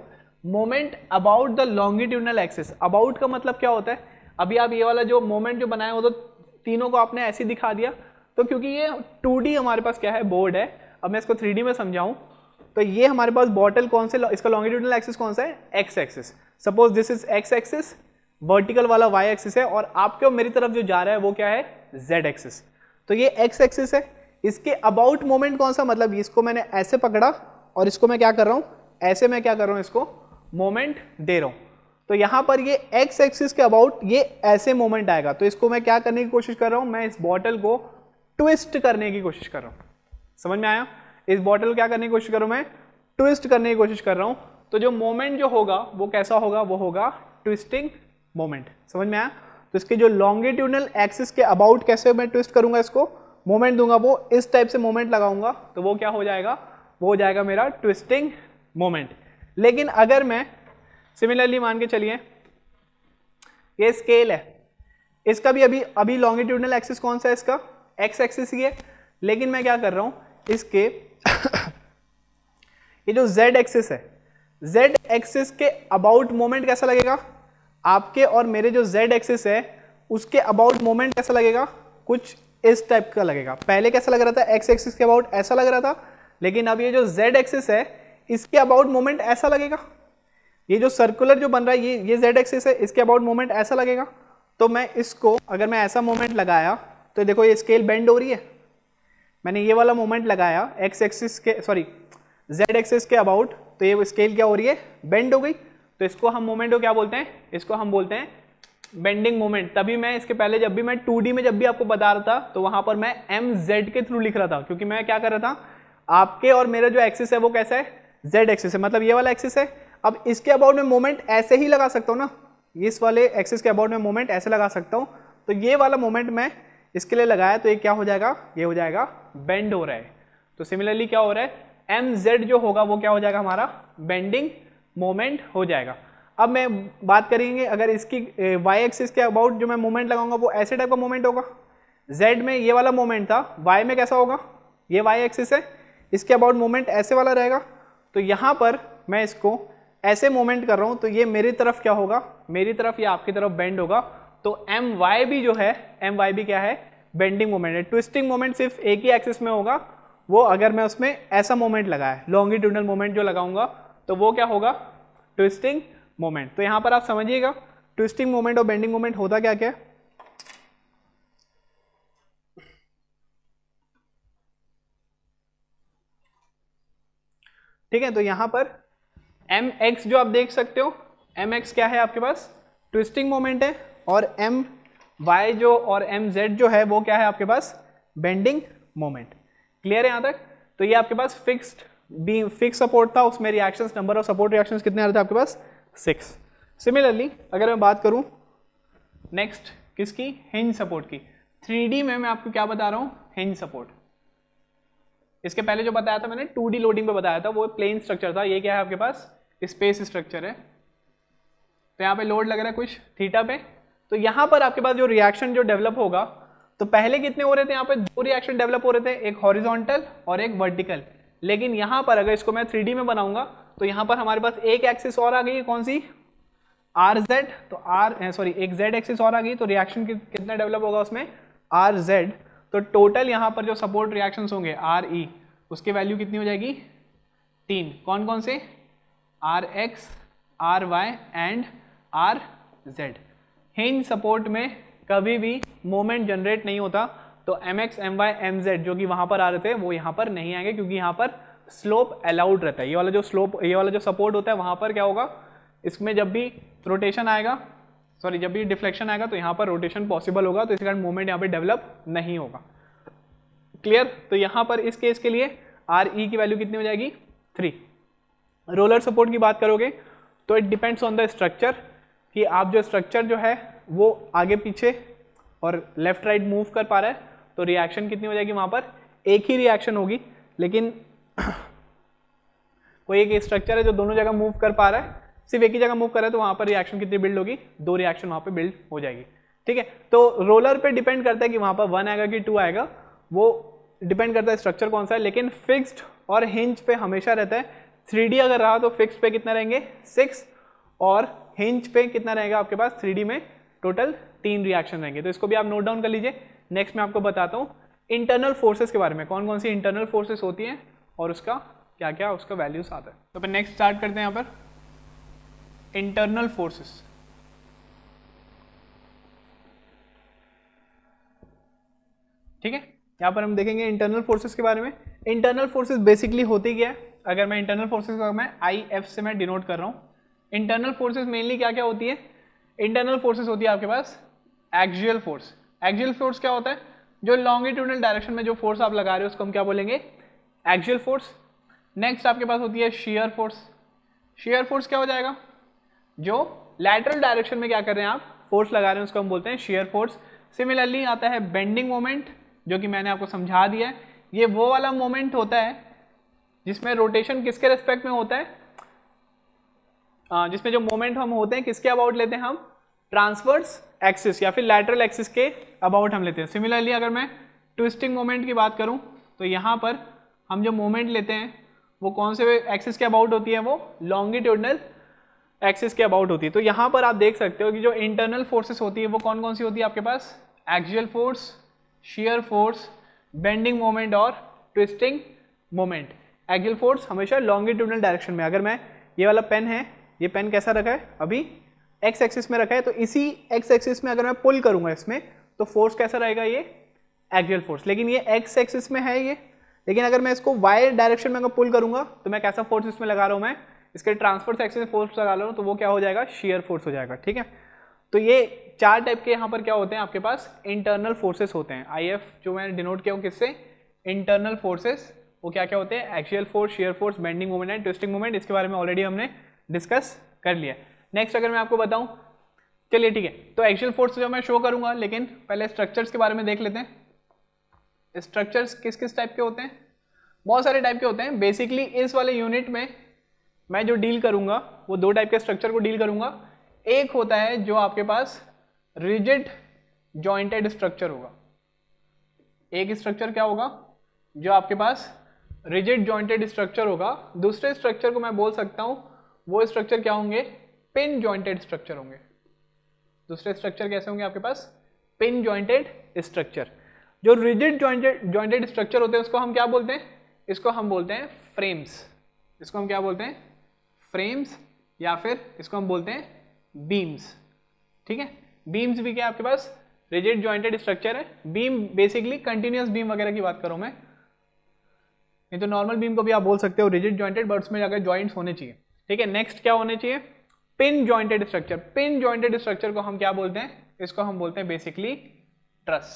moment about the longitudinal axis about का मतलब क्या होता है अभी आप ये वाला जो मोमेंट जो बनाए हो तो तीनों को आपने ऐसे दिखा दिया तो क्योंकि ये टू हमारे पास क्या है बोर्ड है अब मैं इसको थ्री में समझाऊँ तो ये हमारे पास बॉटल कौन से इसका लॉन्गिट्यूडल एक्सिस कौन सा है X axis suppose this is X axis vertical वाला वाई एक्सिस है और आपके और मेरी तरफ जो जा रहा है वो क्या है जेड एक्सिस तो ये एक्स एक्सिस है इसके अबाउट मोमेंट कौन सा मतलब इसको मैंने ऐसे पकड़ा और इसको मैं क्या कर रहा हूँ ऐसे मैं क्या कर रहा हूँ इसको मोमेंट दे रहा हूँ तो यहाँ पर ये एक्स एक्सिस के अबाउट ये ऐसे मोमेंट आएगा तो इसको मैं क्या करने की कोशिश कर रहा हूँ मैं इस बॉटल को ट्विस्ट करने की कोशिश कर रहा हूँ समझ में आया इस बॉटल क्या करने की कोशिश करूँ मैं ट्विस्ट करने की कोशिश कर रहा हूँ तो जो मोमेंट जो होगा वो कैसा होगा वो होगा ट्विस्टिंग मोमेंट समझ में आया तो इसके जो लॉन्गिट्यूडनल एक्सिस के अबाउट कैसे मैं ट्विस्ट करूंगा इसको मोमेंट दूंगा वो इस टाइप से मोमेंट लगाऊंगा तो वो क्या हो जाएगा वो हो जाएगा मेरा ट्विस्टिंग मोमेंट लेकिन अगर मैं सिमिलरली मान के चलिए ये स्केल है इसका भी अभी अभी लॉन्गिट्यूडनल एक्सिस कौन सा है इसका एक्स एक्सिस है लेकिन मैं क्या कर रहा हूँ इसके ये जो जेड एक्सिस है जेड एक्सिस के अबाउट मोमेंट कैसा लगेगा आपके और मेरे जो जेड एक्सिस है उसके अबाउट मोमेंट कैसा लगेगा कुछ इस टाइप का लगेगा पहले कैसा लग रहा था एक्स एक्सिस के अबाउट ऐसा लग रहा था लेकिन अब ये जो जेड एक्सिस है इसके अबाउट मोमेंट ऐसा लगेगा ये जो सर्कुलर जो बन रहा है ये ये जेड एक्सिस है इसके अबाउट मोमेंट ऐसा लगेगा तो मैं इसको अगर मैं ऐसा मोमेंट लगाया तो देखो ये स्केल बेंड हो रही है मैंने ये वाला मोमेंट लगाया एक्स एक्सिस के सॉरी जेड एक्सिस के अबाउट तो ये स्केल क्या हो रही है बेंड हो गई तो इसको हम मोमेंट को क्या बोलते हैं इसको हम बोलते हैं बेंडिंग मोमेंट तभी मैं इसके पहले जब भी मैं 2D में जब भी आपको बता रहा था तो वहां पर मैं एम जेड के थ्रू लिख रहा था क्योंकि मैं क्या कर रहा था आपके और मेरा जो एक्सिस है वो कैसा है जेड एक्सिस है मतलब ये वाला एक्सिस है अब इसके अबाउट में मोमेंट ऐसे ही लगा सकता हूँ ना इस वाले एक्सिस के अबाउट में मोमेंट ऐसे लगा सकता हूँ तो ये वाला मोमेंट मैं इसके लिए लगाया तो ये क्या हो जाएगा ये हो जाएगा बेंड हो रहा है तो सिमिलरली क्या हो रहा है एम जेड जो होगा वो क्या हो जाएगा हमारा बेंडिंग मोमेंट हो जाएगा अब मैं बात करेंगे अगर इसकी वाई एक्सिस के अबाउट जो मैं मोमेंट लगाऊंगा वो ऐसे टाइप का मोमेंट होगा जेड में ये वाला मोमेंट था वाई में कैसा होगा ये वाई एक्सिस है इसके अबाउट मोमेंट ऐसे वाला रहेगा तो यहाँ पर मैं इसको ऐसे मोमेंट कर रहा हूँ तो ये मेरी तरफ क्या होगा मेरी तरफ या आपकी तरफ बेंड होगा तो एम वाई बी जो है एम वाई बी क्या है बेंडिंग मोमेंट है ट्विस्टिंग मोमेंट सिर्फ एक ही एक्सिस में होगा वो अगर मैं उसमें ऐसा मोमेंट लगाया लॉन्गिट्यूडनल मोमेंट जो लगाऊंगा तो वो क्या होगा ट्विस्टिंग मोमेंट तो यहां पर आप समझिएगा ट्विस्टिंग मोमेंट और बेंडिंग मोमेंट होता क्या क्या ठीक है तो यहां पर एम एक्स जो आप देख सकते हो एम एक्स क्या है आपके पास ट्विस्टिंग मोमेंट है और एम वाई जो और एम जेड जो है वो क्या है आपके पास बेंडिंग मोमेंट क्लियर है यहाँ तक तो ये आपके पास फिक्स्ड बी फिक्स सपोर्ट था उसमें reactions number of support reactions कितने आ रहे थे आपके पास सिक्स सिमिलरली अगर मैं बात करूँ नेक्स्ट किसकी हिंज सपोर्ट की थ्री में मैं आपको क्या बता रहा हूँ हिंज सपोर्ट इसके पहले जो बताया था मैंने टू लोडिंग पे बताया था वो प्लेन स्ट्रक्चर था ये क्या है आपके पास स्पेस स्ट्रक्चर है तो यहाँ पे लोड लग रहा है कुछ थीटा पे तो यहाँ पर आपके पास जो रिएक्शन जो डेवलप होगा तो पहले कितने हो रहे थे यहाँ पे दो रिएक्शन डेवलप हो रहे थे एक हॉरिजॉन्टल और एक वर्टिकल लेकिन यहाँ पर अगर इसको मैं थ्री में बनाऊंगा तो यहाँ पर हमारे पास एक एक्सिस और आ गई है कौन सी आर जेड तो आर सॉरी eh, एक जेड एक्सिस और आ गई तो रिएक्शन कितना डेवलप होगा उसमें आर जेड तो टोटल यहाँ पर जो सपोर्ट रिएक्शन होंगे आर ई e, उसकी वैल्यू कितनी हो जाएगी तीन कौन कौन से R X R Y and R Z hinge support में कभी भी मोमेंट जनरेट नहीं होता तो M X M Y M Z जो कि वहां पर आ रहे थे वो यहां पर नहीं आएंगे क्योंकि यहाँ पर स्लोप अलाउड रहता है ये वाला जो स्लोप ये वाला जो सपोर्ट होता है वहां पर क्या होगा इसमें जब भी रोटेशन आएगा सॉरी जब भी डिफ्लेक्शन आएगा तो यहां पर रोटेशन पॉसिबल होगा तो इस कारण मूवमेंट यहाँ पर डेवलप नहीं होगा क्लियर तो यहाँ पर इस केस के लिए आर ई e की वैल्यू कितनी हो जाएगी थ्री रोलर सपोर्ट की बात करोगे तो it depends on the structure कि आप जो स्ट्रक्चर जो है वो आगे पीछे और लेफ्ट राइट मूव कर पा रहा है तो रिएक्शन कितनी हो जाएगी वहाँ पर एक ही रिएक्शन होगी लेकिन कोई एक स्ट्रक्चर है जो दोनों जगह मूव कर पा रहा है सिर्फ एक ही जगह मूव कर रहा है तो वहाँ पर रिएक्शन कितनी बिल्ड होगी दो रिएक्शन वहाँ पर बिल्ड हो जाएगी ठीक है तो रोलर पर डिपेंड करता है कि वहाँ पर वन आएगा कि टू आएगा वो डिपेंड करता है स्ट्रक्चर कौन सा है लेकिन फिक्स्ड और हिंज पे हमेशा रहता है थ्री अगर रहा तो फिक्स पे कितने रहेंगे सिक्स और हिंज पे कितना रहेगा आपके पास थ्री में टोटल तीन रिएक्शन रहेंगे तो इसको भी आप नोट डाउन कर लीजिए नेक्स्ट मैं आपको बताता हूँ इंटरनल फोर्सेस के बारे में कौन कौन सी इंटरनल फोर्सेस होती हैं और उसका क्या क्या उसका वैल्यूस आता है तो फिर नेक्स्ट स्टार्ट करते हैं यहाँ पर इंटरनल फोर्सेस ठीक है यहाँ पर हम देखेंगे इंटरनल फोर्सेस के बारे में इंटरनल फोर्सेस बेसिकली होती क्या है अगर मैं इंटरनल फोर्सेस को मैं आई एफ से मैं डिनोट कर रहा हूँ इंटरनल फोर्सेस मेनली क्या क्या होती है इंटरनल फोर्सेस होती है आपके पास एक्जुअल फोर्स एक्जुअल फोर्स क्या होता है जो लॉन्गिट्यूडल डायरेक्शन में जो फोर्स आप लगा रहे हो उसको हम क्या बोलेंगे एक्जुअल फोर्स नेक्स्ट आपके पास होती है शेयर फोर्स शेयर फोर्स क्या हो जाएगा जो लैटरल डायरेक्शन में क्या कर रहे हैं आप फोर्स लगा रहे हैं उसको हम बोलते हैं शेयर फोर्स सिमिलरली आता है बेंडिंग मोमेंट जो कि मैंने आपको समझा दिया है ये वो वाला मोमेंट होता है जिसमें रोटेशन किसके रेस्पेक्ट में होता है हाँ, जिसमें जो मोमेंट हम होते हैं किसके अबाउट लेते हैं हम ट्रांसवर्स एक्सिस या फिर लैटरल एक्सिस के अबाउट हम लेते हैं सिमिलरली अगर मैं ट्विस्टिंग मोमेंट की बात करूं तो यहाँ पर हम जो मोमेंट लेते हैं वो कौन से एक्सिस के अबाउट होती है वो लॉन्गिट्यूडनल एक्सिस के अबाउट होती है तो यहाँ पर आप देख सकते हो कि जो इंटरनल फोर्सेस होती है वो कौन कौन सी होती है आपके पास axial force shear force bending moment और ट्विस्टिंग मोमेंट एक्जुअल फोर्स हमेशा लॉन्गिट्यूडनल डायरेक्शन में अगर मैं ये वाला पेन है ये पेन कैसा रखा है अभी एक्स एक्सिस में रखा है तो इसी एक्स एक्सिस में अगर मैं पुल करूँगा इसमें तो फोर्स कैसा रहेगा ये एक्जुअल फोर्स लेकिन ये एक्स एक्सिस में है ये लेकिन अगर मैं इसको वाई डायरेक्शन में अगर पुल करूँगा तो मैं कैसा फोर्स इसमें लगा रहा हूँ मैं इसके ट्रांसफर्स एक्सिस फोर्स लगा रहा हूँ तो वो क्या हो जाएगा शेयर फोर्स हो जाएगा ठीक है तो ये चार टाइप के यहाँ पर क्या होते हैं आपके पास इंटरनल फोर्सेस होते हैं आई एफ जो मैंने डिनोट किया हूँ किससे इंटरनल फोर्सेस वो क्या क्या होते हैं axial force shear force bending movement and twisting movement इसके बारे में ऑलरेडी हमने डिस्कस कर लिया नेक्स्ट अगर मैं आपको बताऊं चलिए ठीक है तो एक्चुअल फोर्स जो मैं शो करूंगा लेकिन पहले स्ट्रक्चर्स के बारे में देख लेते हैं स्ट्रक्चर्स किस किस टाइप के होते हैं बहुत सारे टाइप के होते हैं बेसिकली इस वाले यूनिट में मैं जो डील करूंगा वो दो टाइप के स्ट्रक्चर को डील करूंगा एक होता है जो आपके पास रिजिड जॉइंटेड स्ट्रक्चर होगा एक स्ट्रक्चर क्या होगा जो आपके पास रिजिड जॉइंटेड स्ट्रक्चर होगा दूसरे स्ट्रक्चर को मैं बोल सकता हूँ वो स्ट्रक्चर क्या होंगे पिन जॉइंटेड स्ट्रक्चर होंगे दूसरे स्ट्रक्चर कैसे होंगे आपके पास पिन जॉइंटेड स्ट्रक्चर जो रिजिड जॉइंटेड जॉइंटेड स्ट्रक्चर होते हैं उसको हम क्या बोलते हैं इसको हम बोलते हैं फ्रेम्स इसको हम क्या बोलते हैं फ्रेम्स या फिर इसको हम बोलते हैं बीम्स ठीक है बीम्स भी क्या आपके पास रिजिड जॉइंटेड स्ट्रक्चर है बीम बेसिकली कंटिन्यूस बीम वगैरह की बात करूँ मैं नहीं तो नॉर्मल बीम को भी आप बोल सकते हो रिजिड जॉइंटेड बर्ड्स में जाकर जॉइंट्स होने चाहिए ठीक है नेक्स्ट क्या होने चाहिए pin jointed structure pin jointed structure को हम क्या बोलते हैं इसको हम बोलते हैं बेसिकली ट्रस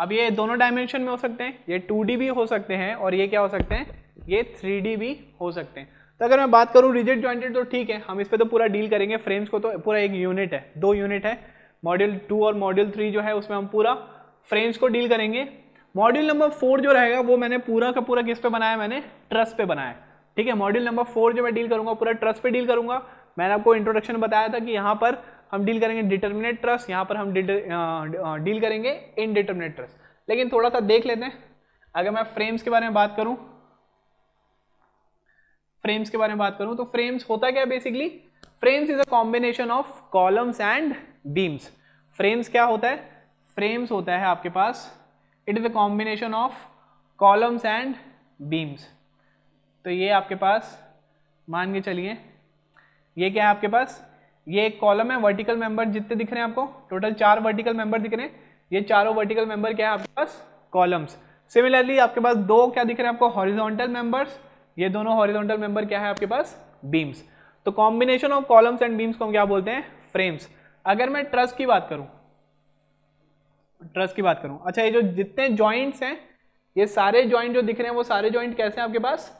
अब ये दोनों डायमेंशन में हो सकते हैं ये टू भी हो सकते हैं और ये क्या हो सकते हैं ये थ्री भी हो सकते हैं तो अगर मैं बात करूँ रिजिट ज्वाइंटेड तो ठीक है हम इस पर तो पूरा डील करेंगे फ्रेम्स को तो पूरा एक यूनिट है दो यूनिट है मॉड्यूल टू और मॉड्यूल थ्री जो है उसमें हम पूरा फ्रेम्स को डील करेंगे मॉड्यूल नंबर फोर जो रहेगा वो मैंने पूरा का पूरा किस पे बनाया मैंने ट्रस पे बनाया ठीक है मॉड्यूल नंबर फोर जो मैं डील करूंगा पूरा ट्रस्ट पे डील करूंगा मैंने आपको इंट्रोडक्शन बताया था कि यहाँ पर हम डील करेंगे डिटर्मिनेट ट्रस्ट यहाँ पर हम डील करेंगे इनडिटर्मिनेट ट्रस्ट लेकिन थोड़ा सा देख लेते हैं अगर मैं फ्रेम्स के बारे में बात करूं फ्रेम्स के बारे में बात करूं तो फ्रेम्स होता क्या basically frames is a combination of columns and beams frames क्या होता है फ्रेम्स होता है आपके पास it is a combination of columns and beams तो ये आपके पास मान के चलिए ये क्या है आपके पास ये एक कॉलम है वर्टिकल मेंबर जितने दिख रहे हैं आपको टोटल चार वर्टिकल मेंबर दिख रहे हैं ये चारों वर्टिकल मेंबर क्या है आपके पास कॉलम्स सिमिलरली आपके पास दो क्या दिख रहे हैं आपको हॉरिजॉन्टल मेंबर्स ये दोनों हॉरिजॉन्टल मेंबर क्या है आपके पास बीम्स तो combination of columns and beams को हम क्या बोलते हैं फ्रेम्स अगर मैं ट्रस की बात करूं ट्रस की बात करूं अच्छा ये जो जितने ज्वाइंट्स हैं ये सारे ज्वाइंट जो दिख रहे हैं वो सारे ज्वाइंट कैसे हैं आपके पास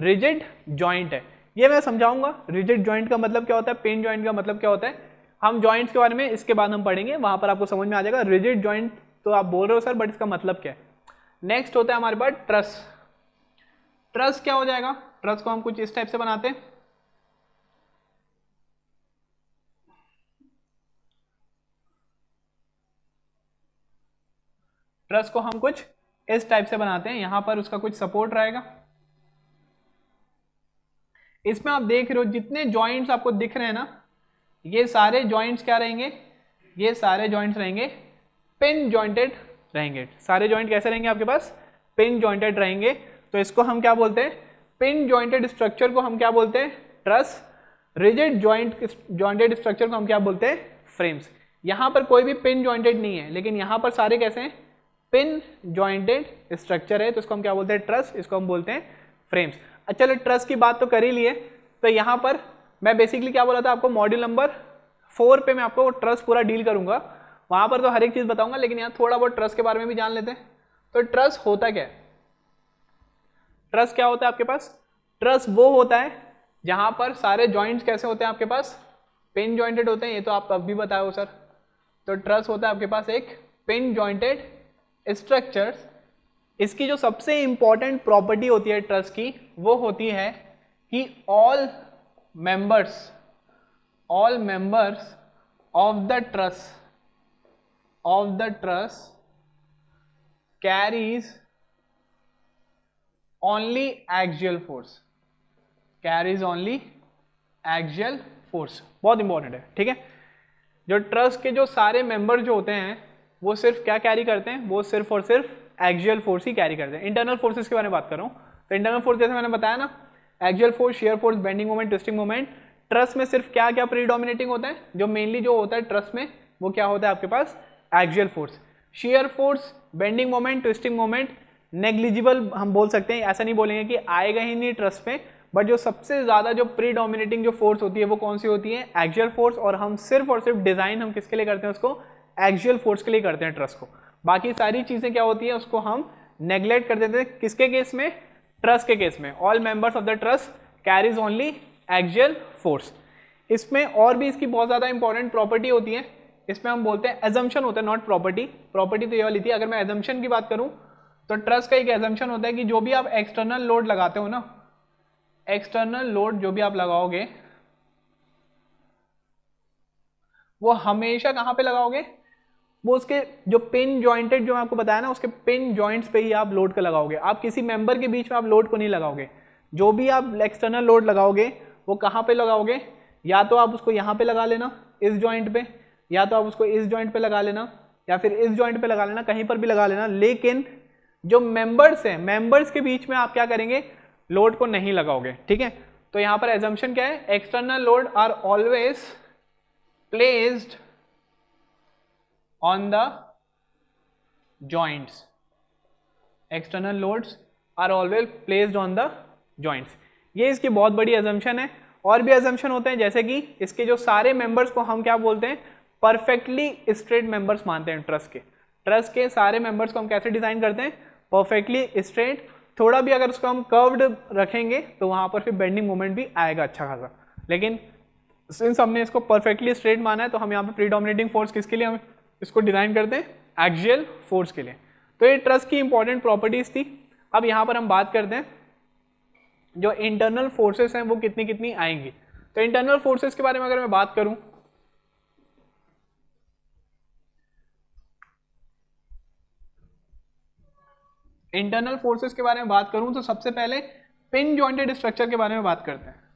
रिजिड ज्वाइंट है ये मैं समझाऊंगा रिजिड ज्वाइंट का मतलब क्या होता है पेन ज्वाइंट का मतलब क्या होता है हम ज्वाइंट्स के बारे में इसके बाद हम पढ़ेंगे वहां पर आपको समझ में आ जाएगा रिजिड ज्वाइंट तो आप बोल रहे हो सर बट इसका मतलब क्या है नेक्स्ट होता है हमारे पास ट्रस ट्रस क्या हो जाएगा ट्रस को हम कुछ इस टाइप से बनाते हैं ट्रस को हम कुछ इस टाइप से बनाते हैं यहां पर उसका कुछ सपोर्ट रहेगा इसमें आप देख रहे हो जितने ज्वाइंट्स आपको दिख रहे हैं ना ये सारे ज्वाइंट्स क्या रहेंगे ये सारे ज्वाइंट्स रहेंगे पिन ज्वाइंटेड रहेंगे सारे ज्वाइंट कैसे रहेंगे आपके पास पिन ज्वाइंटेड रहेंगे तो इसको हम क्या बोलते हैं पिन ज्वाइंटेड स्ट्रक्चर को हम क्या बोलते हैं truss rigid joint jointed structure को हम क्या बोलते हैं फ्रेम्स यहां पर कोई भी पिन ज्वाइंटेड नहीं है लेकिन यहां पर सारे कैसे हैं पिन ज्वाइंटेड स्ट्रक्चर है तो इसको हम क्या बोलते हैं ट्रस इसको हम बोलते हैं फ्रेम्स अच्छा, चलो ट्रस्ट की बात तो कर ही लिए तो यहाँ पर मैं बेसिकली क्या बोला था आपको मॉड्यूल नंबर फोर पे मैं आपको ट्रस्ट पूरा डील करूँगा वहाँ पर तो हर एक चीज़ बताऊँगा लेकिन यहाँ थोड़ा बहुत ट्रस्ट के बारे में भी जान लेते हैं तो ट्रस्ट होता क्या है ट्रस्ट क्या होता है आपके पास ट्रस्ट वो होता है जहाँ पर सारे जॉइंट्स कैसे होते हैं आपके पास पेन जॉइंटेड होते हैं ये तो आप अब भी बताए सर तो ट्रस्ट होता है आपके पास एक पेन जॉइंटेड स्ट्रक्चर्स इसकी जो सबसे इंपॉर्टेंट प्रॉपर्टी होती है ट्रस्ट की वो होती है कि all members all members of the truss of the truss carries only axial force carries only axial force बहुत इंपॉर्टेंट है ठीक है जो ट्रस्ट के जो सारे मेंबर जो होते हैं वो सिर्फ क्या कैरी करते हैं वो सिर्फ और सिर्फ एक्चुअल फोर्स ही कैरी करते हैं इंटरनल फोर्सेस के बारे में बात कर रहा तो इंटरनल फोर्स जैसे मैंने बताया ना axial force shear force bending moment twisting moment truss में सिर्फ क्या क्या प्रीडोमिनेटिंग होता है जो मेनली जो होता है ट्रस्ट में वो क्या होता है आपके पास axial force shear force bending moment twisting moment negligible हम बोल सकते हैं ऐसा नहीं बोलेंगे कि आएगा ही नहीं ट्रस्ट में बट जो सबसे ज़्यादा जो प्री डोमिनेटिंग जो फोर्स होती है वो कौन सी होती है एक्चुअल फोर्स और हम सिर्फ और सिर्फ डिज़ाइन हम किसके लिए करते हैं उसको एक्चुअल फोर्स के लिए करते हैं ट्रस्ट को बाकी सारी चीज़ें क्या होती हैं उसको हम नेग्लेक्ट कर देते हैं किसके केस में ट्रस्ट के केस में all members of the truss carries only axial force इसमें और भी इसकी बहुत ज़्यादा इंपॉर्टेंट प्रॉपर्टी होती है इसमें हम बोलते हैं एजम्पन होता है नॉट प्रॉपर्टी प्रॉपर्टी तो ये वाली थी अगर मैं एजम्पन की बात करूँ तो ट्रस्ट का एक एजम्पन होता है कि जो भी आप एक्सटर्नल लोड लगाते हो ना एक्सटर्नल लोड जो भी आप लगाओगे वो हमेशा कहाँ पे लगाओगे वो उसके जो पिन जॉइंटेड जो मैं आपको बताया ना उसके पिन जॉइंट्स पे ही आप लोड का लगाओगे आप किसी मेंबर के बीच में आप लोड को नहीं लगाओगे जो भी आप एक्सटर्नल लोड लगाओगे वो कहाँ पे लगाओगे या तो आप उसको यहाँ पे लगा लेना इस जॉइंट पे या तो आप उसको इस जॉइंट पे लगा लेना या फिर इस जॉइंट पे लगा लेना कहीं पर भी लगा लेना लेकिन जो मेम्बर्स हैं मेम्बर्स के बीच में आप क्या करेंगे लोड को नहीं लगाओगे ठीक है तो यहाँ पर एजम्पन क्या है external load are always placed on the joints external loads are always placed on the joints ये इसकी बहुत बड़ी assumption है और भी assumption होते हैं जैसे कि इसके जो सारे members को हम क्या बोलते हैं परफेक्टली स्ट्रेट मेंबर्स मानते हैं ट्रस्ट के ट्रस्ट के सारे मेंबर्स को हम कैसे डिजाइन करते हैं परफेक्टली स्ट्रेट थोड़ा भी अगर उसको हम कर्व्ड रखेंगे तो वहां पर फिर बेंडिंग मोमेंट भी आएगा अच्छा खासा लेकिन सिंस हमने इसको परफेक्टली स्ट्रेट माना है तो हम यहाँ पे प्रीडोमिनेटिंग फोर्स किसके लिए हमें इसको डिज़ाइन करते हैं एक्जियल फोर्स के लिए तो ये ट्रस की इंपॉर्टेंट प्रॉपर्टीज़ थी अब यहाँ पर हम बात करते हैं जो इंटरनल फोर्सेस हैं वो कितनी कितनी आएंगी तो इंटरनल फोर्सेस के बारे में अगर मैं बात करूं इंटरनल फोर्सेस के बारे में बात करूं तो सबसे पहले पिन जॉइंटेड स्ट्रक्चर के बारे में बात करते हैं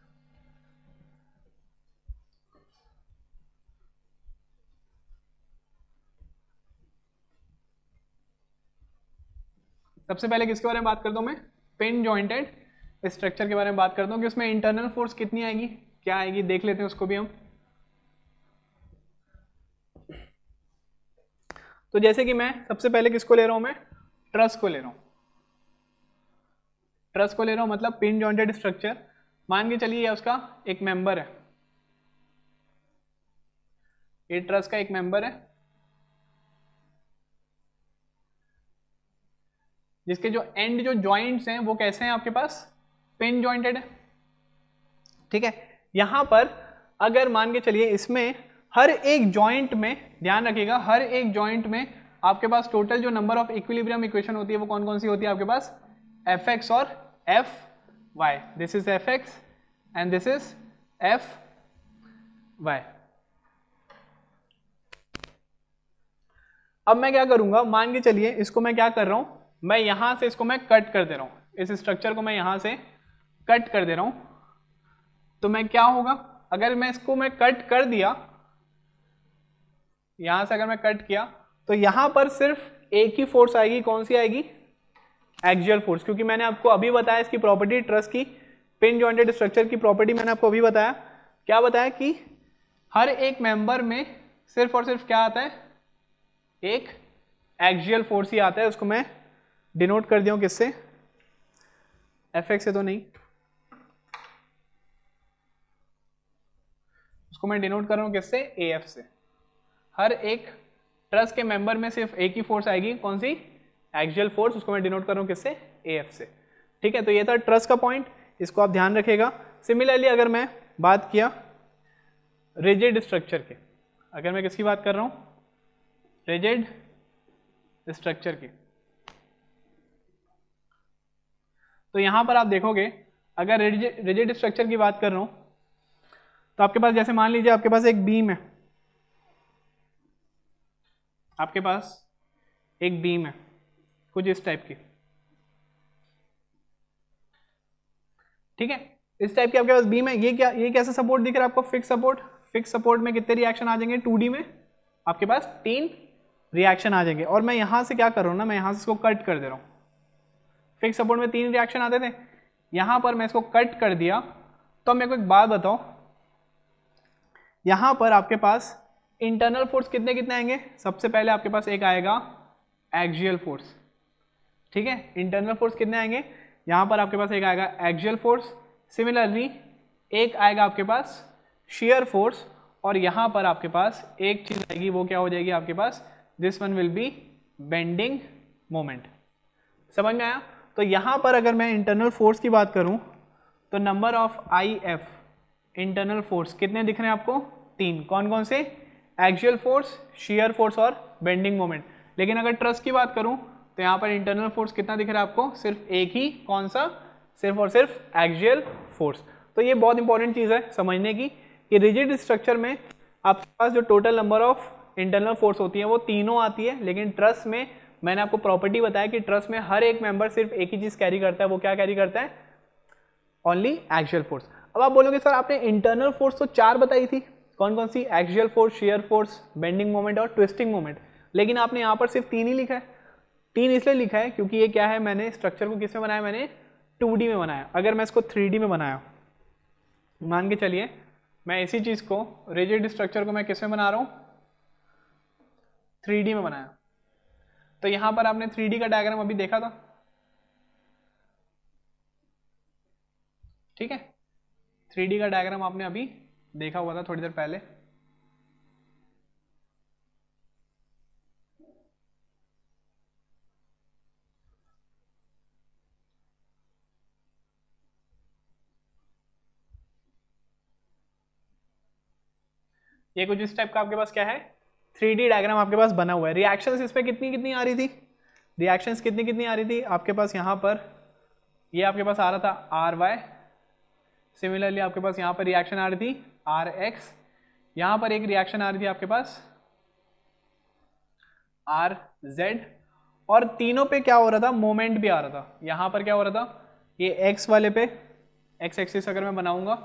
सबसे पहले किसके बारे में बात करता हूँ मैं पिन जॉइंटेड स्ट्रक्चर के बारे में बात करता हूँ कि उसमें इंटरनल फोर्स कितनी आएगी क्या आएगी देख लेते हैं उसको भी हम तो जैसे कि मैं सबसे पहले किसको ले रहा हूँ मैं ट्रस को ले रहा हूँ ट्रस को ले रहा हूँ मतलब पिन जॉइंटेड स्ट्रक्चर मान के चलिए उसका एक मेंबर है ये ट्रस का एक मेंबर है जिसके जो एंड जो ज्वाइंट्स हैं वो कैसे हैं आपके पास पिन ज्वाइंटेड है ठीक है यहां पर अगर मान के चलिए इसमें हर एक ज्वाइंट में ध्यान रखिएगा हर एक ज्वाइंट में आपके पास टोटल जो नंबर ऑफ इक्विलिब्रियम इक्वेशन होती है वो कौन कौन सी होती है आपके पास एफ एक्स और F Y this is F X and this is F Y अब मैं क्या करूंगा मान के चलिए इसको मैं क्या कर रहा हूं मैं यहाँ से इसको मैं कट कर दे रहा हूँ इस स्ट्रक्चर को मैं यहाँ से कट कर दे रहा हूँ तो मैं क्या होगा अगर मैं इसको मैं कट कर दिया यहाँ से अगर मैं कट किया तो यहाँ पर सिर्फ एक ही फोर्स आएगी कौन सी आएगी एक्जुअल फोर्स क्योंकि मैंने आपको अभी बताया इसकी प्रॉपर्टी ट्रस की पिन जॉइंटेड स्ट्रक्चर की प्रॉपर्टी मैंने आपको अभी बताया क्या बताया कि हर एक मेंबर में सिर्फ और सिर्फ क्या आता है एक एक्जुअल फोर्स ही आता है उसको मैं डिनोट कर दिया किससे एफ एक्स से तो नहीं उसको मैं डिनोट कर रहा हूं किससे ए एफ से हर एक ट्रस के मेंबर में सिर्फ एक ही फोर्स आएगी कौन सी एक्चुअल फोर्स उसको मैं डिनोट कर रहा हूं किससे ए एफ से ठीक है तो ये था ट्रस का पॉइंट इसको आप ध्यान रखेगा सिमिलरली अगर मैं बात किया रिजिड स्ट्रक्चर के अगर मैं किसकी बात कर रहा हूं रिजिड स्ट्रक्चर की तो यहाँ पर आप देखोगे अगर रिजिड स्ट्रक्चर की बात कर रहा हूँ तो आपके पास जैसे मान लीजिए आपके पास एक बीम है आपके पास एक बीम है कुछ इस टाइप की ठीक है इस टाइप की आपके पास बीम है ये क्या ये कैसा सपोर्ट दिख रहा है आपको फिक्स सपोर्ट फिक्स सपोर्ट में कितने रिएक्शन आ जाएंगे टू में आपके पास तीन रिएक्शन आ जाएंगे और मैं यहां से क्या कर रहा हूं ना मैं यहां से इसको कट कर दे रहा हूँ फिक्स सपोर्ट में तीन रिएक्शन आते थे यहां पर मैं इसको कट कर दिया तो मेरे को एक बात बताओ यहां पर आपके पास इंटरनल फोर्स कितने कितने आएंगे सबसे पहले आपके पास एक आएगा एक्जियल फोर्स ठीक है इंटरनल फोर्स कितने आएंगे यहां पर आपके पास एक आएगा एक्जियल फोर्स सिमिलरली एक आएगा आपके पास शेयर फोर्स और यहां पर आपके पास एक चीज़ आएगी वो क्या हो जाएगी आपके पास this one will be bending moment समझ में आया तो यहाँ पर अगर मैं इंटरनल फोर्स की बात करूँ तो number of I F internal force कितने दिख रहे हैं आपको तीन कौन कौन से एक्चुअल फोर्स शेयर फोर्स और बेंडिंग मोमेंट लेकिन अगर ट्रस्ट की बात करूँ तो यहाँ पर इंटरनल फोर्स कितना दिख रहा है आपको सिर्फ एक ही कौन सा सिर्फ और सिर्फ एक्चुअल फोर्स तो ये बहुत इंपॉर्टेंट चीज़ है समझने की कि रिजिड स्ट्रक्चर में आपके पास जो total number of internal force होती है वो तीनों आती है लेकिन ट्रस्ट में मैंने आपको प्रॉपर्टी बताया कि ट्रस्ट में हर एक मेंबर सिर्फ एक ही चीज़ कैरी करता है वो क्या कैरी करता है ओनली एक्चुअल फोर्स अब आप बोलोगे सर आपने इंटरनल फोर्स तो चार बताई थी कौन कौन सी axial force shear force bending moment और ट्विस्टिंग मोमेंट लेकिन आपने यहाँ पर सिर्फ तीन ही लिखा है तीन इसलिए लिखा है क्योंकि ये क्या है मैंने स्ट्रक्चर को किसमें बनाया मैंने टू में बनाया अगर मैं इसको थ्री में बनाया मान के चलिए मैं इसी चीज़ को रेजिड स्ट्रक्चर को मैं किस में बना रहा हूँ थ्री में बनाया तो यहां पर आपने थ्री का डायग्राम अभी देखा था ठीक है थ्री का डायग्राम आपने अभी देखा हुआ था थोड़ी देर पहले ये कुछ इस टाइप का आपके पास क्या है थ्री डी डायग्राम आपके पास बना हुआ है रिएक्शंस इस पर कितनी कितनी आ रही थी रिएक्शंस कितनी कितनी आ रही थी आपके पास यहाँ पर ये आपके पास आ रहा था आर वाई सिमिलरली आपके पास यहाँ पर रिएक्शन आ रही थी आर एक्स यहाँ पर एक रिएक्शन आ रही थी आपके पास आर जेड और तीनों पे क्या हो रहा था मोमेंट भी आ रहा था यहाँ पर क्या हो रहा था ये एक्स वाले पे एक्स एक्सिस अगर मैं बनाऊंगा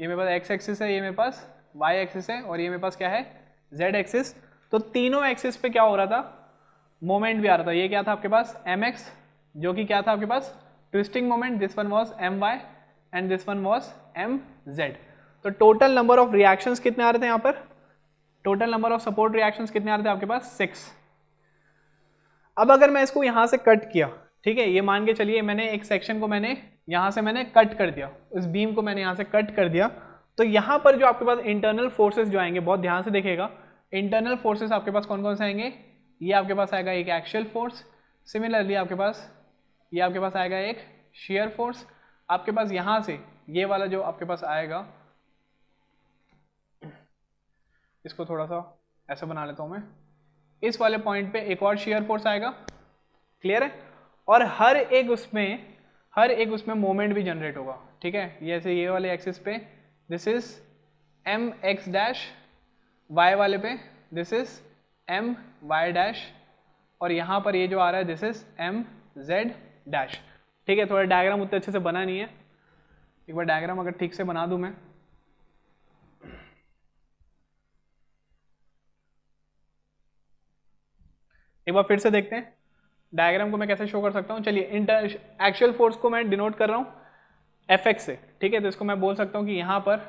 ये मेरे पास एक्स एक्सिस है ये मेरे पास वाई एक्सिस है और ये मेरे पास क्या है जेड एक्सिस तो तीनों एक्सिस पे क्या हो रहा था मोमेंट भी आ रहा था ये क्या था आपके पास एम एक्स जो कि क्या था आपके पास twisting moment this one was M Y and this one was M Z तो टोटल नंबर ऑफ रिएक्शन कितने आ रहे थे यहाँ पर total number of support reaction कितने आ रहे थे आपके पास सिक्स अब अगर मैं इसको यहाँ से कट किया ठीक है ये मान के चलिए मैंने एक सेक्शन को मैंने यहाँ से मैंने कट कर दिया उस बीम को मैंने यहाँ से कट कर दिया तो यहां पर जो आपके पास इंटरनल फोर्सेस जो आएंगे बहुत ध्यान से देखेगा इंटरनल फोर्सेस आपके पास कौन कौन से आएंगे ये आपके पास आएगा एक एक्शल फोर्स सिमिलरली आपके पास ये आपके पास आएगा एक शेयर फोर्स आपके पास यहां से ये वाला जो आपके पास आएगा इसको थोड़ा सा ऐसा बना लेता हूं मैं इस वाले पॉइंट पे एक और शेयर फोर्स आएगा क्लियर है और हर एक उसमें हर एक उसमें मोमेंट भी जनरेट होगा ठीक है जैसे ये वाले एक्सिस पे this is M X dash Y वाले पे this is M Y dash और यहाँ पर ये जो आ रहा है this is M Z dash ठीक है थोड़ा डायग्राम उतने अच्छे से बना नहीं है एक बार डायग्राम अगर ठीक से बना दूँ मैं एक बार फिर से देखते हैं डायग्राम को मैं कैसे शो कर सकता हूँ चलिए इंटर एक्चुअल फोर्स को मैं डिनोट कर रहा हूँ एफ एक्स से ठीक है तो इसको मैं बोल सकता हूँ कि यहाँ पर